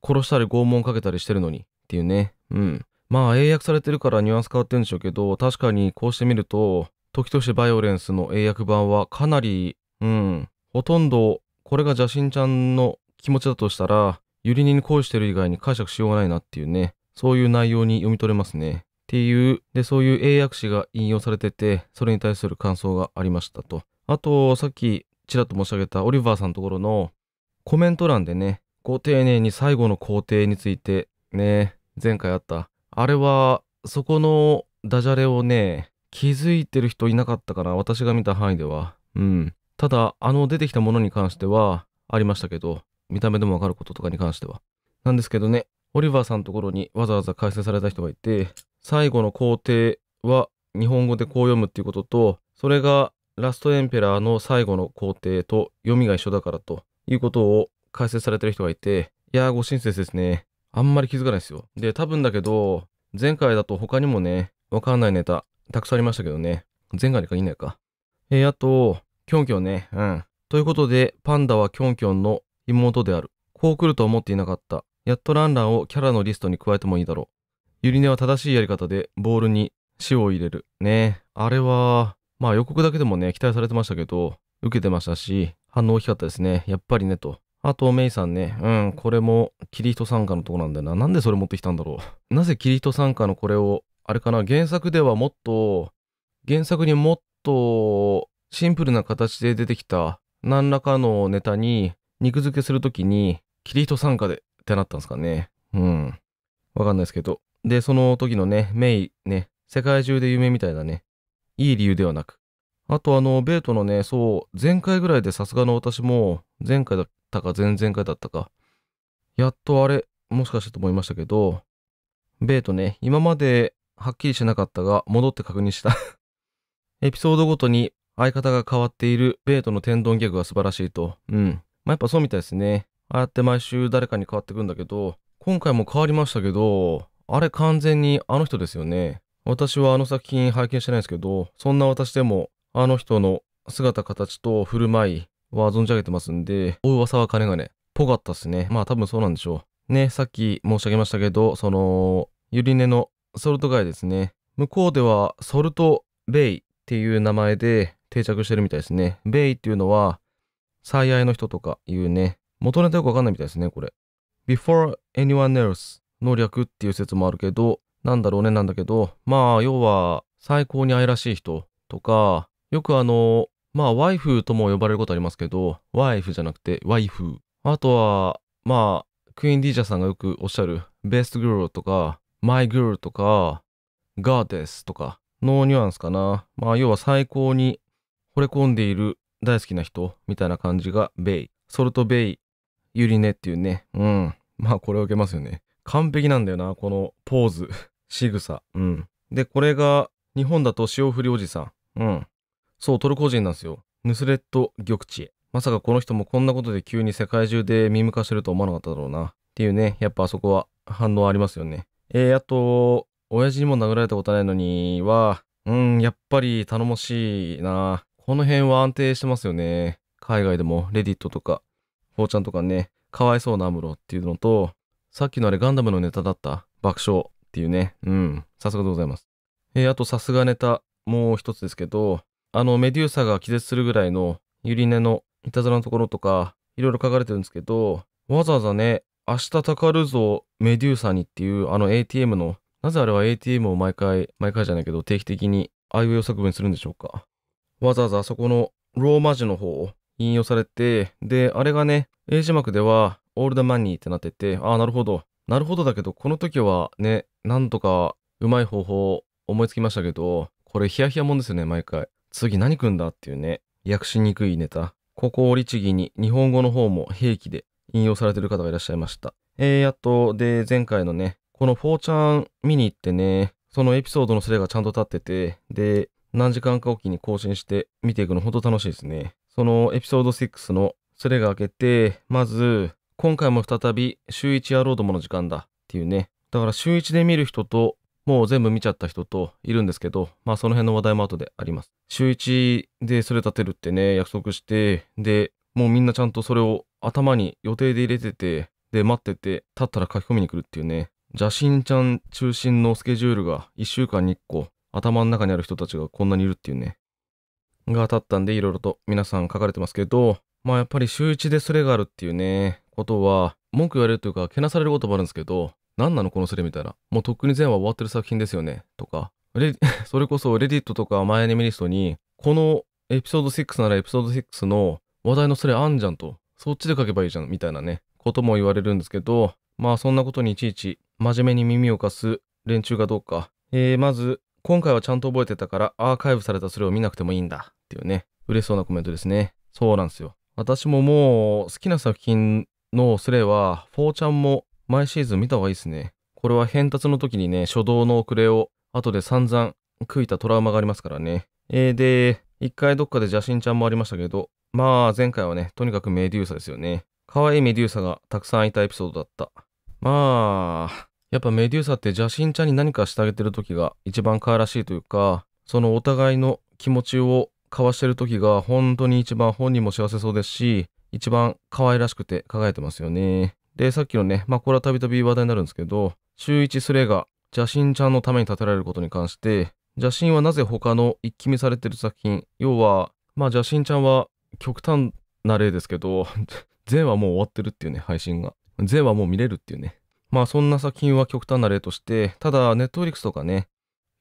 殺したり拷問かけたりしてるのにっていうね。うん。まあ英訳されてるからニュアンス変わってるんでしょうけど、確かにこうしてみると、時としてバイオレンスの英訳版はかなり、うん、ほとんどこれが邪神ちゃんの気持ちだとしたら、ゆりにに恋してる以外に解釈しようがないなっていうね、そういう内容に読み取れますね。っていう、で、そういう英訳詞が引用されてて、それに対する感想がありましたと。あと、さっきちらっと申し上げたオリバーさんのところのコメント欄でね、ご丁寧に最後の工程について、ね、前回あった。あれは、そこのダジャレをね、気づいてる人いなかったかな、私が見た範囲では。うん。ただ、あの出てきたものに関しては、ありましたけど、見た目でもわかることとかに関しては。なんですけどね、オリバーさんのところにわざわざ解説された人がいて、最後の工程は日本語でこう読むっていうことと、それがラストエンペラーの最後の工程と読みが一緒だからということを解説されてる人がいて、いやー、ご親切ですね。あんまり気づかないですよ。で、多分だけど、前回だと他にもね、わかんないネタ、たくさんありましたけどね。前回に限らないか。えー、あと、キョンキョンね。うん。ということで、パンダはキョンキョンの妹である。こう来ると思っていなかった。やっとランランをキャラのリストに加えてもいいだろう。ゆりねは正しいやり方で、ボールに塩を入れる。ねあれは、まあ予告だけでもね、期待されてましたけど、受けてましたし、反応大きかったですね。やっぱりね、と。あと、メイさんね。うん、これも、キリヒト参加のとこなんだよな。なんでそれ持ってきたんだろう。なぜキリヒト参加のこれを、あれかな、原作ではもっと、原作にもっとシンプルな形で出てきた何らかのネタに肉付けするときに、キリヒト参加でってなったんですかね。うん。わかんないですけど。で、その時のね、メイね、世界中で有名みたいなね、いい理由ではなく。あとあの、ベートのね、そう、前回ぐらいでさすがの私も、前回だったか前々回だったか、やっとあれ、もしかしてと思いましたけど、ベートね、今まではっきりしなかったが、戻って確認した エピソードごとに相方が変わっているベートの天丼ギャグが素晴らしいと。うん。まあ、やっぱそうみたいですね。ああやって毎週誰かに変わってくんだけど、今回も変わりましたけど、あれ完全にあの人ですよね。私はあの作品拝見してないんですけど、そんな私でもあの人の姿形と振る舞いは存じ上げてますんで、お噂は金がね、ぽかったっすね。まあ多分そうなんでしょう。ね、さっき申し上げましたけど、その、ゆりねのソルトガイですね。向こうではソルトベイっていう名前で、定着してるみたいですね。ベイっていうのは、最愛の人とかいうね、元ネタよくわかんないみたいですね、これ。before anyone else の略っていう説もあるけど、なんだろうね、なんだけど、まあ、要は、最高に愛らしい人とか、よくあの、まあ、ワイフとも呼ばれることありますけど、ワイフじゃなくて、ワイフ。あとは、まあ、クイーン・ディージャーさんがよくおっしゃる、ベストグーとか、マイグーとか、ガーデスとかのニュアンスかな。まあ、要は最高に惚れ込んでいる大好きな人みたいな感じがベイ。ソルトベイ、ユリネっていうね。うん。まあこれを受けますよね。完璧なんだよな、このポーズ、仕草。うん。で、これが日本だと潮降りおじさん。うん。そう、トルコ人なんですよ。ヌスレット・玉地。まさかこの人もこんなことで急に世界中で見化してると思わなかっただろうな。っていうね、やっぱあそこは反応ありますよね。えー、あと、親父にも殴られたことないのには、うん、やっぱり頼もしいな。この辺は安定してますよね。海外でも、レディットとか、フォーちゃんとかね、かわいそうなアムロっていうのと、さっきのあれガンダムのネタだった爆笑っていうね。うん。さすがでございます。えー、あとさすがネタ、もう一つですけど、あの、メデューサが気絶するぐらいのゆり根のいたずらのところとか、いろいろ書かれてるんですけど、わざわざね、明日たかるぞメデューサにっていうあの ATM の、なぜあれは ATM を毎回、毎回じゃないけど定期的にああいう予測分するんでしょうか。わざわざあそこのローマ字の方を引用されて、で、あれがね、英字幕では、オールドマニーってなってて、ああ、なるほど。なるほどだけど、この時はね、なんとかうまい方法思いつきましたけど、これヒヤヒヤもんですよね、毎回。次何来んだっていうね、訳しにくいネタ。ここを律儀に日本語の方も兵器で引用されてる方がいらっしゃいました。えー、あと、で、前回のね、この4ちゃん見に行ってね、そのエピソードのスレがちゃんと立ってて、で、何時間かおきに更新して見ていくのほんと楽しいですね。そのエピソード6のスレが明けて、まず、今回も再び週1やろうどもの時間だっていうね。だから週1で見る人と、もう全部見ちゃった人といるんですけど、まあその辺の話題も後であります。週1でそれ立てるってね、約束して、で、もうみんなちゃんとそれを頭に予定で入れてて、で、待ってて、立ったら書き込みに来るっていうね。邪神ちゃん中心のスケジュールが1週間に1個頭の中にある人たちがこんなにいるっていうね。が当たったんで、いろいろと皆さん書かれてますけど、まあやっぱり週1でスレがあるっていうね、ことは、文句言われるというか、けなされることもあるんですけど、何なのこのスレみたいな。もうとっくに全話終わってる作品ですよね、とか。それこそレディットとかマイアニメリストに、このエピソード6ならエピソード6の話題のスレあんじゃんと、そっちで書けばいいじゃん、みたいなね、ことも言われるんですけど、まあそんなことにいちいち真面目に耳を貸す連中がどうか。えー、まず、今回はちゃんと覚えてたからアーカイブされたそれを見なくてもいいんだっていうね、嬉しそうなコメントですね。そうなんですよ。私ももう好きな作品のスレは、4ちゃんも毎シーズン見た方がいいですね。これは変達の時にね、初動の遅れを後で散々食いたトラウマがありますからね。えー、で、一回どっかで邪神ちゃんもありましたけど、まあ前回はね、とにかくメデューサですよね。可愛いメデューサがたくさんいたエピソードだった。まあ、やっぱメデューサって邪神ちゃんに何かしてあげてる時が一番可愛らしいというか、そのお互いの気持ちを交わしてる時が本当に一番本人も幸せそうですし、一番可愛らしくて輝いてますよね。で、さっきのね、まあこれはたびたび話題になるんですけど、週一スレが邪神ちゃんのために建てられることに関して、邪神はなぜ他の一気見されてる作品、要は、まあ邪神ちゃんは極端な例ですけど、全はもう終わってるっていうね、配信が。全はもう見れるっていうね。まあそんな作品は極端な例として、ただネットフリックスとかね、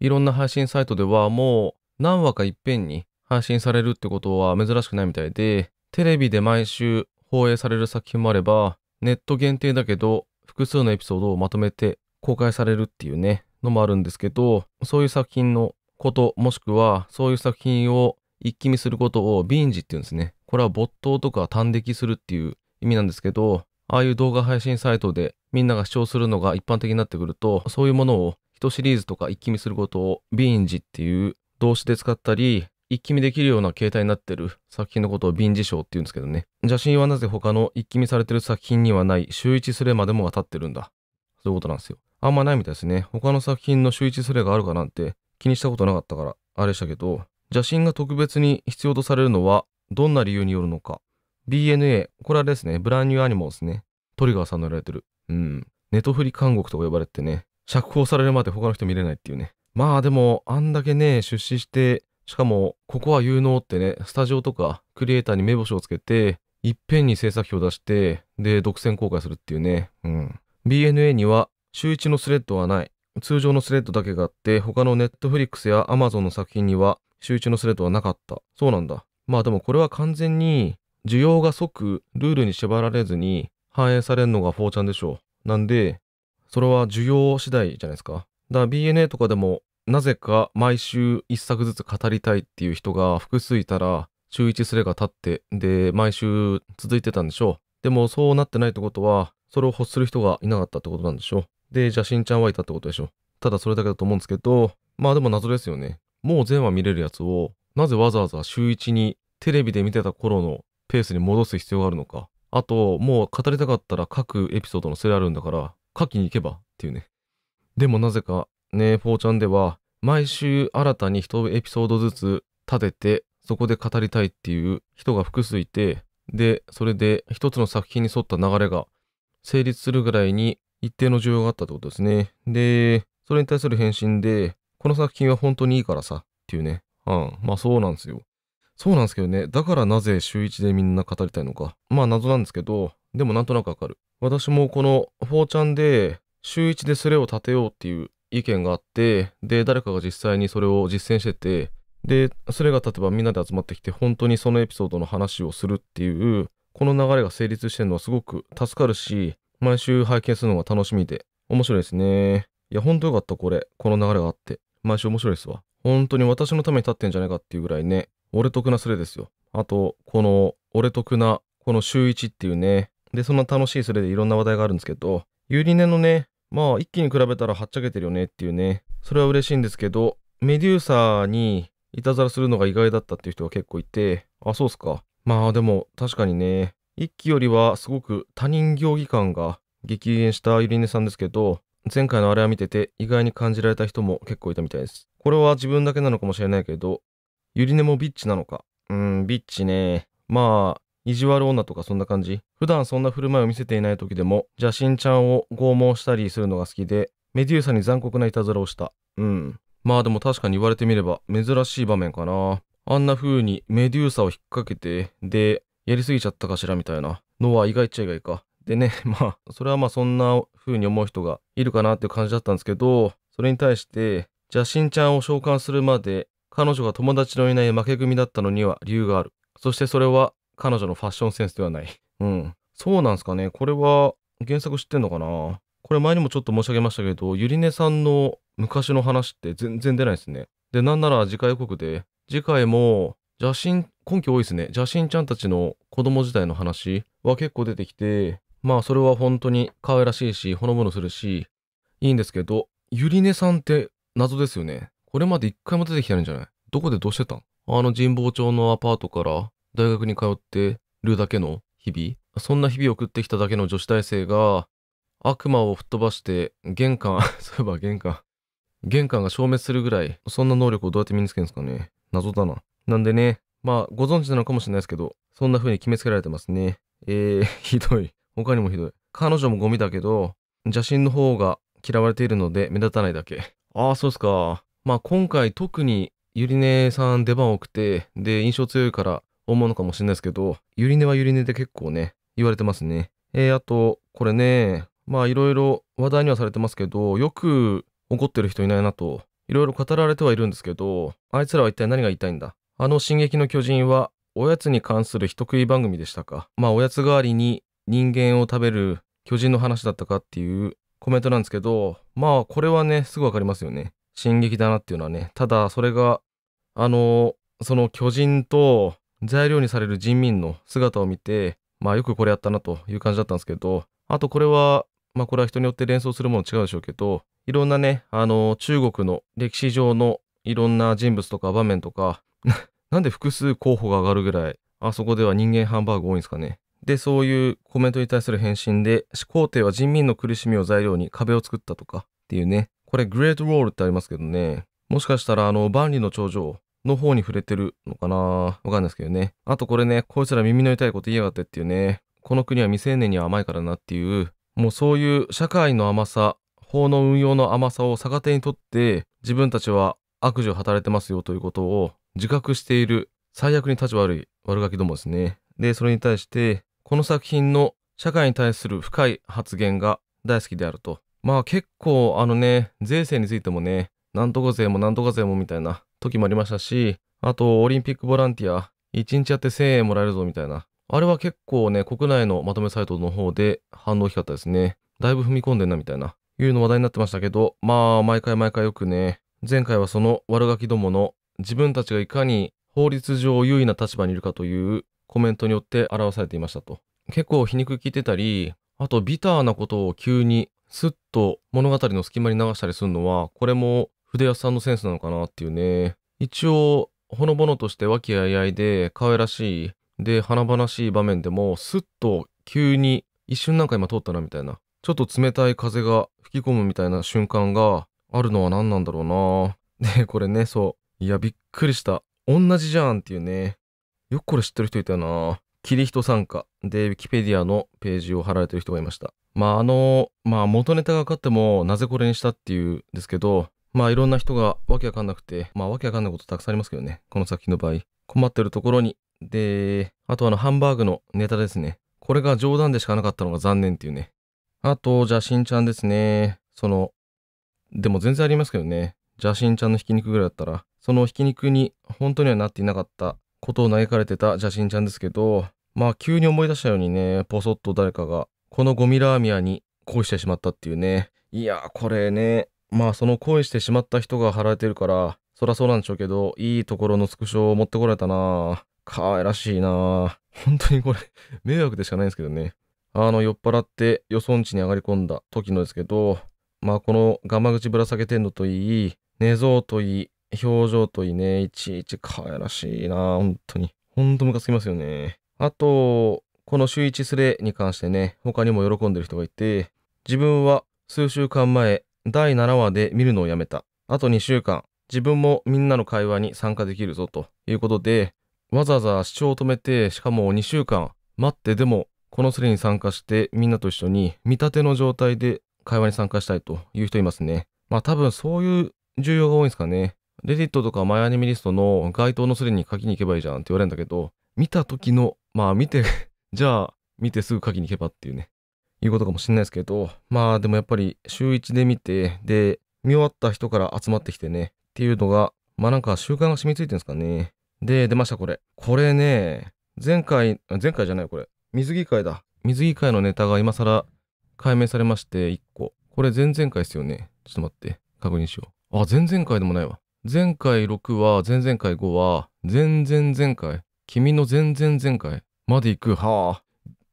いろんな配信サイトではもう何話かいっぺんに配信されるってことは珍しくないみたいで、テレビで毎週放映される作品もあれば、ネット限定だけど複数のエピソードをまとめて公開されるっていうね、のもあるんですけど、そういう作品のこともしくはそういう作品を一気見することをビンジっていうんですね。これは没頭とか短劇するっていう意味なんですけど、ああいう動画配信サイトでみんなが視聴するのが一般的になってくると、そういうものを1シリーズとか一気見することをビンジっていう動詞で使ったり、一気見できるような形態になってる作品のことをビンジ賞って言うんですけどね。写真はなぜ他の一気見されてる作品にはない週一スレまでもが立ってるんだ。そういうことなんですよ。あんまないみたいですね。他の作品の週一スレがあるかなんて気にしたことなかったから、あれでしたけど、写真が特別に必要とされるのはどんな理由によるのか DNA、これはですね、ブランニューアニモですね。トリガーさんのやられてる。うん。ネトフリ監獄とか呼ばれてね、釈放されるまで他の人見れないっていうね。まあでも、あんだけね、出資して、しかも、ここは有能ってね、スタジオとかクリエイターに目星をつけて、いっぺんに制作費を出して、で、独占公開するっていうね。うん。BNA には、週1のスレッドはない。通常のスレッドだけがあって、他の Netflix や Amazon の作品には、週1のスレッドはなかった。そうなんだ。まあでもこれは完全に需要が即ルールに縛られずに反映されるのが4ちゃんでしょう。なんで、それは需要次第じゃないですか。だから BNA とかでもなぜか毎週一作ずつ語りたいっていう人が複数いたら週一すれが立ってで毎週続いてたんでしょう。でもそうなってないってことはそれを欲する人がいなかったってことなんでしょう。で、じゃあしんちゃんはいたってことでしょう。ただそれだけだと思うんですけど、まあでも謎ですよね。もう全話見れるやつをなぜわざわざ週一にテレビで見てた頃のペースに戻す必要があるのか。あと、もう語りたかったら各エピソードのセレあるんだから、書きに行けばっていうね。でもなぜか、ねフォーちゃんでは、毎週新たに1エピソードずつ立てて、そこで語りたいっていう人が複数いて、で、それで一つの作品に沿った流れが成立するぐらいに一定の需要があったってことですね。で、それに対する返信で、この作品は本当にいいからさっていうね。うん、まあそうなんですよ。そうなんですけどね。だからなぜ週1でみんな語りたいのか。まあ謎なんですけど、でもなんとなくわかる。私もこの4ちゃんで週1でスレを立てようっていう意見があって、で、誰かが実際にそれを実践してて、で、それが例えばみんなで集まってきて、本当にそのエピソードの話をするっていう、この流れが成立してるのはすごく助かるし、毎週拝見するのが楽しみで、面白いですね。いや、ほんとよかった、これ。この流れがあって。毎週面白いですわ。本当に私のために立ってんじゃないかっていうぐらいね、俺得なそれですよ。あと、この、俺得な、この週1っていうね、で、そんな楽しいそれでいろんな話題があるんですけど、ユリネのね、まあ、一気に比べたらはっちゃけてるよねっていうね、それは嬉しいんですけど、メデューサーにいたずらするのが意外だったっていう人が結構いて、あ、そうっすか。まあ、でも、確かにね、一期よりはすごく他人行儀感が激減したゆりねさんですけど、前回のあれは見てて意外に感じられた人も結構いたみたいです。これは自分だけなのかもしれないけど、ゆりねもビッチなのか。うん、ビッチね。まあ、意地悪女とかそんな感じ。普段そんな振る舞いを見せていない時でも、邪神ちゃんを拷問したりするのが好きで、メデューサに残酷ないたずらをした。うん。まあでも確かに言われてみれば珍しい場面かな。あんな風にメデューサを引っ掛けて、で、やりすぎちゃったかしらみたいなのは意外っちゃ意外か。でね、まあ、それはまあそんな風に思う人がいるかなっていう感じだったんですけど、それに対して、邪神ちゃんを召喚するまで彼女が友達のいない負け組だったのには理由がある。そしてそれは彼女のファッションセンスではない。うん。そうなんすかね。これは原作知ってんのかなこれ前にもちょっと申し上げましたけど、ゆりねさんの昔の話って全然出ないですね。で、なんなら次回予告で、次回も邪神、根拠多いですね。邪神ちゃんたちの子供時代の話は結構出てきて、まあそれは本当に可愛らしいし、ほのぼのするし、いいんですけど、ゆりねさんって謎ですよね。これまで一回も出てきてないんじゃないどこでどうしてたんあの神保町のアパートから大学に通ってるだけの日々そんな日々を送ってきただけの女子大生が悪魔を吹っ飛ばして玄関 そういえば玄関玄関が消滅するぐらいそんな能力をどうやって身につけるんですかね謎だななんでねまあご存知なのかもしれないですけどそんな風に決めつけられてますねえー、ひどい他にもひどい彼女もゴミだけど邪神の方が嫌われているので目立たないだけああそうですかまあ、今回特にゆりねさん出番多くて、で、印象強いから思うのかもしれないですけど、ゆりねはゆりねで結構ね、言われてますね。えー、あと、これね、まあいろいろ話題にはされてますけど、よく怒ってる人いないなと、いろいろ語られてはいるんですけど、あいつらは一体何が言いたいんだあの進撃の巨人は、おやつに関する人食い番組でしたかまあおやつ代わりに人間を食べる巨人の話だったかっていうコメントなんですけど、まあこれはね、すぐわかりますよね。進撃だなっていうのはね、ただそれが、あの、その巨人と材料にされる人民の姿を見て、まあよくこれやったなという感じだったんですけど、あとこれは、まあこれは人によって連想するもの違うでしょうけど、いろんなね、あの、中国の歴史上のいろんな人物とか場面とか、なんで複数候補が上がるぐらい、あそこでは人間ハンバーグ多いんですかね。で、そういうコメントに対する返信で、始皇帝は人民の苦しみを材料に壁を作ったとかっていうね、これ、グレートウォールってありますけどね。もしかしたら、あの、万里の長城の方に触れてるのかなわかんないですけどね。あとこれね、こいつら耳の痛いこと言いやがってっていうね。この国は未成年には甘いからなっていう、もうそういう社会の甘さ、法の運用の甘さを逆手にとって、自分たちは悪事を働いてますよということを自覚している、最悪に立ち悪い悪ガキどもですね。で、それに対して、この作品の社会に対する深い発言が大好きであると。まあ結構あのね、税制についてもね、なんとか税もなんとか税もみたいな時もありましたし、あとオリンピックボランティア、1日やって1000円もらえるぞみたいな。あれは結構ね、国内のまとめサイトの方で反応大きかったですね。だいぶ踏み込んでんなみたいな、いうの話題になってましたけど、まあ毎回毎回よくね、前回はその悪ガキどもの自分たちがいかに法律上優位な立場にいるかというコメントによって表されていましたと。結構皮肉聞いてたり、あとビターなことを急にスッと物語の隙間に流したりするのは、これも筆屋さんのセンスなのかなっていうね。一応、ほのぼのとして和気あいあいで、可愛らしい、で、華々しい場面でも、スッと急に、一瞬なんか今通ったなみたいな、ちょっと冷たい風が吹き込むみたいな瞬間があるのは何なんだろうなで、これね、そう。いや、びっくりした。同じじゃんっていうね。よくこれ知ってる人いたよなキリヒト参加。で、ウィキペディアのページを貼られてる人がいました。まあ、あの、まあ、元ネタがかかっても、なぜこれにしたっていうんですけど、まあ、いろんな人がわけわかんなくて、まあ、わけわかんないことたくさんありますけどね。この作品の場合。困ってるところに。で、あとあの、ハンバーグのネタですね。これが冗談でしかなかったのが残念っていうね。あと、邪神ちゃんですね。その、でも全然ありますけどね。邪神ちゃんのひき肉ぐらいだったら、そのひき肉に本当にはなっていなかったことを嘆かれてた邪神ちゃんですけど、まあ急に思い出したようにね、ポそっと誰かが、このゴミラーミアに恋してしまったっていうね。いや、これね、まあその恋してしまった人が払えてるから、そらそうなんでしょうけど、いいところのスクショを持ってこられたな可愛らしいな本当にこれ迷惑でしかないんですけどね。あの、酔っ払って予想地に上がり込んだ時のですけど、まあこのガマ口ぶら下げてんのといい、寝相といい、表情といいね、いちいち可愛らしいな本当に。ほんとムカつきますよね。あと、この週1スレに関してね、他にも喜んでる人がいて、自分は数週間前、第7話で見るのをやめた。あと2週間、自分もみんなの会話に参加できるぞということで、わざわざ視聴を止めて、しかも2週間待ってでも、このスレに参加してみんなと一緒に見立ての状態で会話に参加したいという人いますね。まあ多分そういう需要が多いんですかね。レディットとかマイアニメリストの該当のスレに書きに行けばいいじゃんって言われるんだけど、見た時のまあ見て じゃあ見てすぐ書きに行けばっていうね、いうことかもしれないですけど、まあでもやっぱり週1で見て、で、見終わった人から集まってきてね、っていうのが、まあなんか習慣が染みついてるんですかね。で、出ました、これ。これね、前回、前回じゃないこれ。水着会だ。水着会のネタが今更解明されまして、1個。これ前々回ですよね。ちょっと待って。確認しよう。あ、前々回でもないわ。前回6は、前々回5は、前々前回。君の前々前回。まで行く。はあ。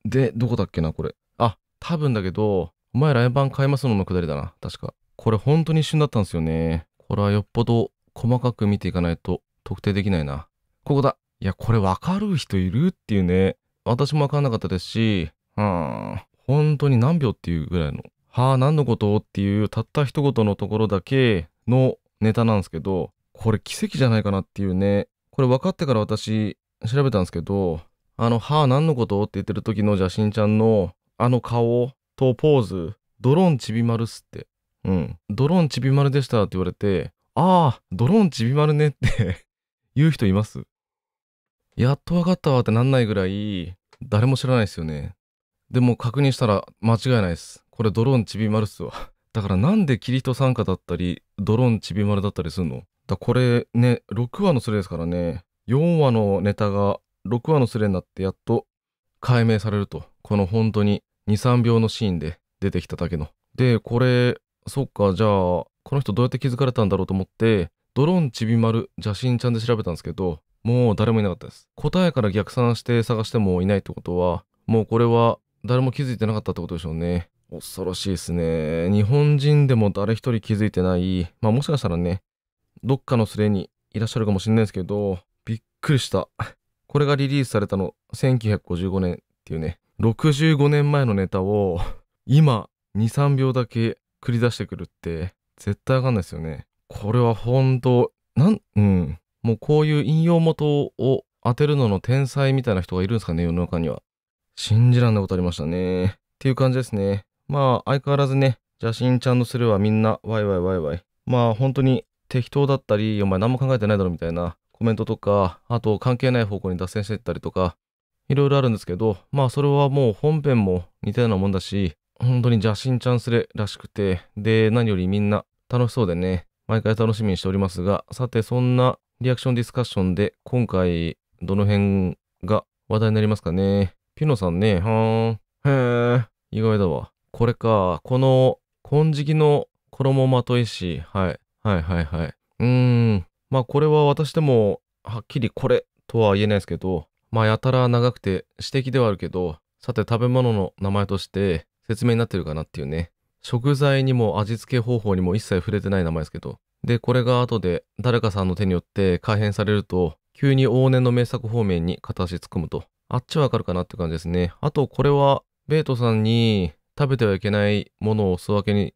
で、どこだっけな、これ。あ、多分だけど、お前来ン買いますののくだりだな。確か。これ本当に一瞬だったんですよね。これはよっぽど細かく見ていかないと特定できないな。ここだ。いや、これわかる人いるっていうね。私もわかんなかったですし、うん。本当に何秒っていうぐらいの、はあ、何のことっていうたった一言のところだけのネタなんですけど、これ奇跡じゃないかなっていうね。これ分かってから私調べたんですけど、あの、はあ、何のことって言ってる時の、じゃあ、しんちゃんの、あの顔とポーズ、ドローンちびまるっすって。うん。ドローンちびまるでしたって言われて、ああ、ドローンちびまるねって 言う人いますやっとわかったわってなんないぐらい、誰も知らないですよね。でも確認したら間違いないです。これドローンちびまるっすわ。だからなんでキリト参加だったり、ドローンちびまるだったりするのだこれね、6話のそれですからね、4話のネタが6話のスレになってやっと解明されると。この本当に2、3秒のシーンで出てきただけの。で、これ、そっか、じゃあ、この人どうやって気づかれたんだろうと思って、ドローンちびまる邪神ちゃんで調べたんですけど、もう誰もいなかったです。答えから逆算して探してもいないってことは、もうこれは誰も気づいてなかったってことでしょうね。恐ろしいですね。日本人でも誰一人気づいてない。まあもしかしたらね、どっかのスレにいらっしゃるかもしれないですけど、びっくりした。これがリリースされたの1955年っていうね、65年前のネタを今2、3秒だけ繰り出してくるって絶対わかんないですよね。これは本当なん、うん。もうこういう引用元を当てるのの天才みたいな人がいるんですかね、世の中には。信じらんなことありましたね。っていう感じですね。まあ、相変わらずね、邪神ちゃんのすれはみんな、ワイワイワイワイ。まあ、本当に適当だったり、お前何も考えてないだろみたいなコメントとか、あと関係ない方向に脱線してったりとか、いろいろあるんですけど、まあそれはもう本編も似たようなもんだし、本当に邪神ちゃんすれらしくて、で、何よりみんな楽しそうでね、毎回楽しみにしておりますが、さてそんなリアクションディスカッションで、今回どの辺が話題になりますかね。ピノさんね、はーん。へえ意外だわ。これか、この金色の衣まといし、はい、はいはいはい。うーん、まあこれは私でもはっきりこれとは言えないですけど、まあやたら長くて指摘ではあるけど、さて食べ物の名前として説明になってるかなっていうね。食材にも味付け方法にも一切触れてない名前ですけど。で、これが後で誰かさんの手によって改変されると、急に往年の名作方面に片足突っ込むと。あっちわかるかなって感じですね。あとこれは、ベイトさんに食べてはいけないものをお裾わけに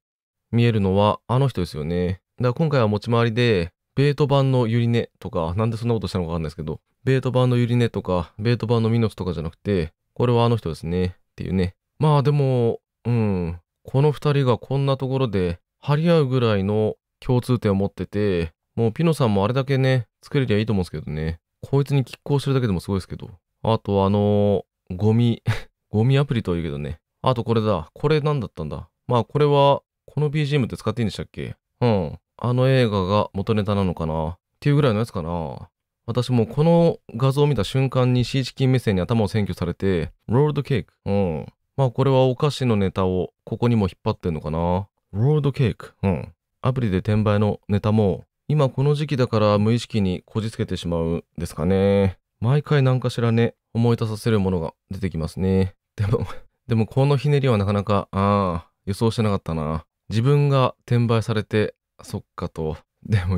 見えるのはあの人ですよね。だから今回は持ち回りでベート版のユリネとか、なんでそんなことしたのかわかんないですけど、ベート版のユリネとか、ベート版のミノスとかじゃなくて、これはあの人ですね、っていうね。まあでも、うん、この二人がこんなところで張り合うぐらいの共通点を持ってて、もうピノさんもあれだけね、作れりゃいいと思うんですけどね。こいつに拮抗してるだけでもすごいですけど。あとあのー、ゴミ、ゴミアプリとは言うけどね。あとこれだ。これ何だったんだ。まあこれは、この BGM って使っていいんでしたっけうん。あの映画が元ネタなのかなっていうぐらいのやつかな。私もこの画像を見た瞬間に C チキン目線に頭を占拠されて、ロールドケーク。うん。まあこれはお菓子のネタをここにも引っ張ってんのかな。ロールドケーク。うん。アプリで転売のネタも、今この時期だから無意識にこじつけてしまうんですかね。毎回何かしらね、思い出させるものが出てきますね。でもでもこのひねりはなかなか、ああ、予想してなかったな。自分が転売されてそっかと。でも、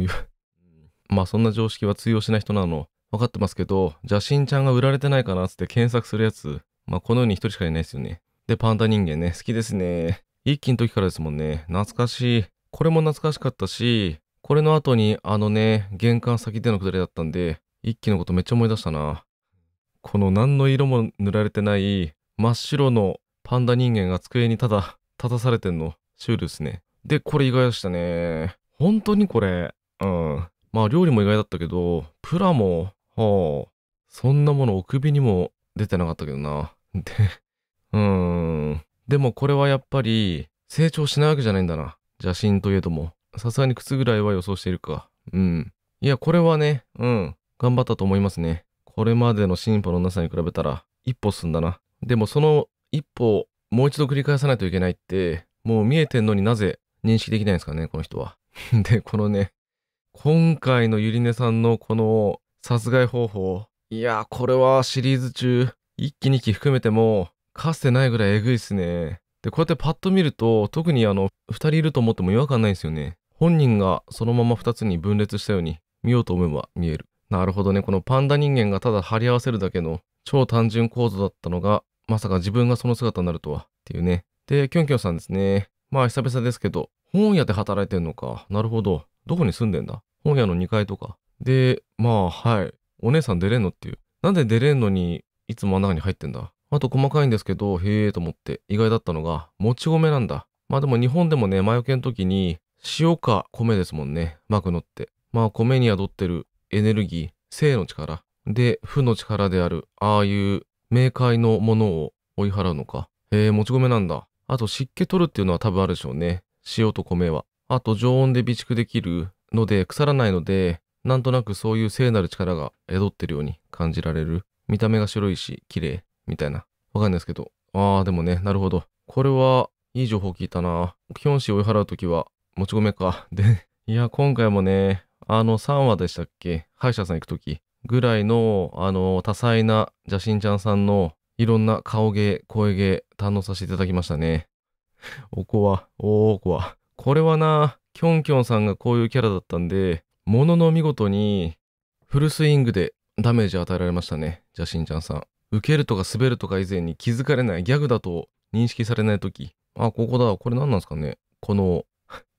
まあそんな常識は通用しない人なの。分かってますけど、じゃあしんちゃんが売られてないかなつって検索するやつ、まあこの世に一人しかいないですよね。で、パンダ人間ね、好きですね。一気の時からですもんね。懐かしい。これも懐かしかったし、これの後にあのね、玄関先でのくだりだったんで、一気のことめっちゃ思い出したな。この何の色も塗られてない真っ白のパンダ人間が机にただ立たされてんの、シュールですね。で、これ意外でしたね。本当にこれ、うん。まあ料理も意外だったけど、プラも、はあ、そんなものお首にも出てなかったけどな。で、うーん。でもこれはやっぱり、成長しないわけじゃないんだな。邪神といえども。さすがに靴ぐらいは予想しているか。うん。いや、これはね、うん。頑張ったと思いますね。これまでの進歩のなさに比べたら、一歩進んだな。でもその一歩、もう一度繰り返さないといけないって、もう見えてんのになぜ認識できないんですかね、この人は。で、このね、今回のゆりねさんのこの殺害方法、いやこれはシリーズ中、一期二期含めても、かつてないぐらいえぐいっすね。で、こうやってパッと見ると、特にあの、二人いると思っても違和感ないんですよね。本人がそのまま二つに分裂したように、見ようと思えば見える。なるほどね、このパンダ人間がただ貼り合わせるだけの超単純構造だったのが、まさか自分がその姿になるとは、っていうね。で、キョンキョンさんですね。まあ久々ですけど、本屋で働いてんのか。なるほど。どこに住んでんだ本屋の2階とか。で、まあはい。お姉さん出れんのっていう。なんで出れんのに、いつもあん中に入ってんだあと細かいんですけど、へえと思って意外だったのが、もち米なんだ。まあでも日本でもね、魔除けの時に、塩か米ですもんね。マクノって。まあ米に宿ってるエネルギー、性の力。で、負の力である、ああいう冥界のものを追い払うのか。へえ、もち米なんだ。あと湿気取るっていうのは多分あるでしょうね。塩と米は。あと常温で備蓄できるので腐らないので、なんとなくそういう聖なる力が宿ってるように感じられる。見た目が白いし、綺麗みたいな。わかんないですけど。ああ、でもね、なるほど。これは、いい情報聞いたな。基本紙追い払うときは、もち米か。で、いや、今回もね、あの、3話でしたっけ歯医者さん行くときぐらいの、あの、多彩な邪神ちゃんさんのいろんな顔芸、声芸、堪能させていただきましたね。おこわ、おおこわ。これはな、きょんきょんさんがこういうキャラだったんで、ものの見事に、フルスイングでダメージ与えられましたね。じゃしんちゃんさん。受けるとか滑るとか以前に気づかれないギャグだと認識されないとき。あ、ここだ。これ何なんですかね。この、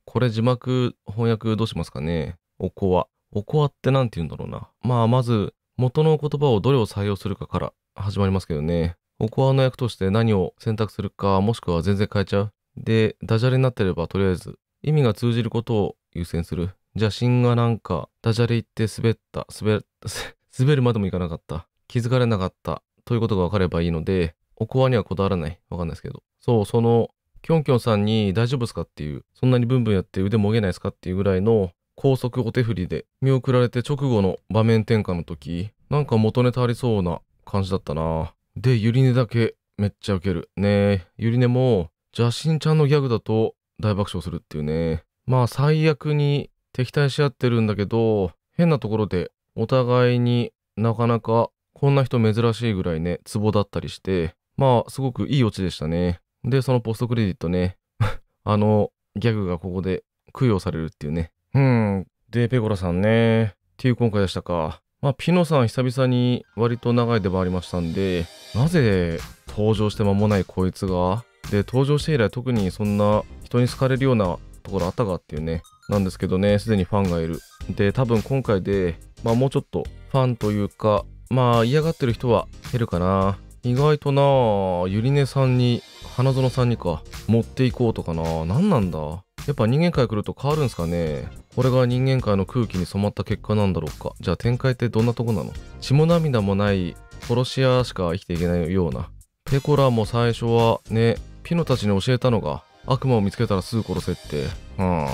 これ字幕、翻訳どうしますかね。おこわ。おこわって何て言うんだろうな。まあ、まず、元の言葉をどれを採用するかから始まりますけどね。おこわの役として何を選択するか、もしくは全然変えちゃう。で、ダジャレになってればとりあえず、意味が通じることを優先する。じゃあ、シがなんか、ダジャレ言って滑った、滑 滑るまでもいかなかった、気づかれなかった、ということが分かればいいので、おこわにはこだわらない。わかんないですけど。そう、その、キョンキョンさんに大丈夫ですかっていう、そんなにブンブンやって腕もげないですかっていうぐらいの高速お手振りで見送られて直後の場面転換の時、なんか元ネタありそうな感じだったな。で、ゆりねだけめっちゃウケる。ねゆりねも、邪神ちゃんのギャグだと大爆笑するっていうね。まあ最悪に敵対し合ってるんだけど、変なところでお互いになかなかこんな人珍しいぐらいね、ツボだったりして、まあすごくいいオチでしたね。で、そのポストクレディットね、あのギャグがここで供養されるっていうね。うん。で、ペコラさんね、っていう今回でしたか。まあ、ピノさん久々に割と長い出番ありましたんで、なぜ登場して間もないこいつが、で、登場して以来特にそんな人に好かれるようなところあったかっていうね、なんですけどね、すでにファンがいる。で、多分今回で、まあもうちょっとファンというか、まあ嫌がってる人は減るかな。意外となゆりねさんに、花園さんにか、持っていこうとかな何なんだやっぱ人間界来ると変わるんすかねこれが人間界の空気に染まった結果なんだろうかじゃあ展開ってどんなとこなの血も涙もない殺し屋しか生きていけないようなペコラも最初はねピノたちに教えたのが悪魔を見つけたらすぐ殺せってうん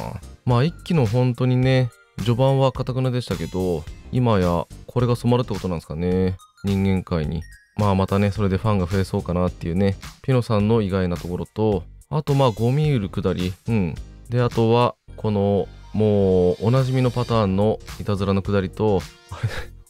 まあ一期の本当にね序盤はかたくなでしたけど今やこれが染まるってことなんですかね人間界にまあまたねそれでファンが増えそうかなっていうねピノさんの意外なところとあとまあゴミ売るくだりうんであとはこのもうおなじみのパターンのいたずらのくだりと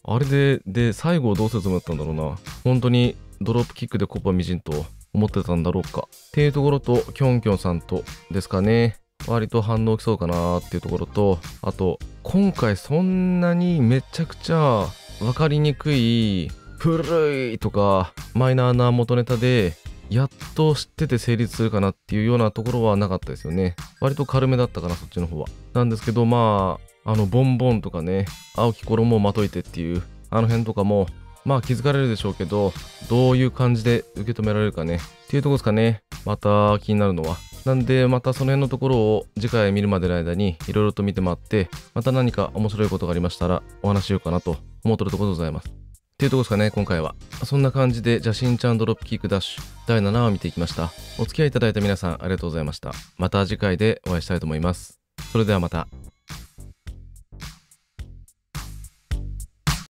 あれでで最後どうするつもりだったんだろうな本当にドロップキックでコパみじんと思ってたんだろうかっていうところとキョンキョンさんとですかね割と反応きそうかなっていうところとあと今回そんなにめちゃくちゃ分かりにくい古いとかマイナーな元ネタでやっと知ってて成立するかなっていうようなところはなかったですよね。割と軽めだったかな、そっちの方は。なんですけど、まあ、あの、ボンボンとかね、青き衣をまといてっていう、あの辺とかも、まあ気づかれるでしょうけど、どういう感じで受け止められるかね。っていうとこですかね。また気になるのは。なんで、またその辺のところを次回見るまでの間にいろいろと見てもらって、また何か面白いことがありましたらお話しようかなと思ってるところでございます。っていうとこですかね、今回は。そんな感じで、邪神ちゃんドロップキックダッシュ第7話見ていきました。お付き合いいただいた皆さんありがとうございました。また次回でお会いしたいと思います。それではまた。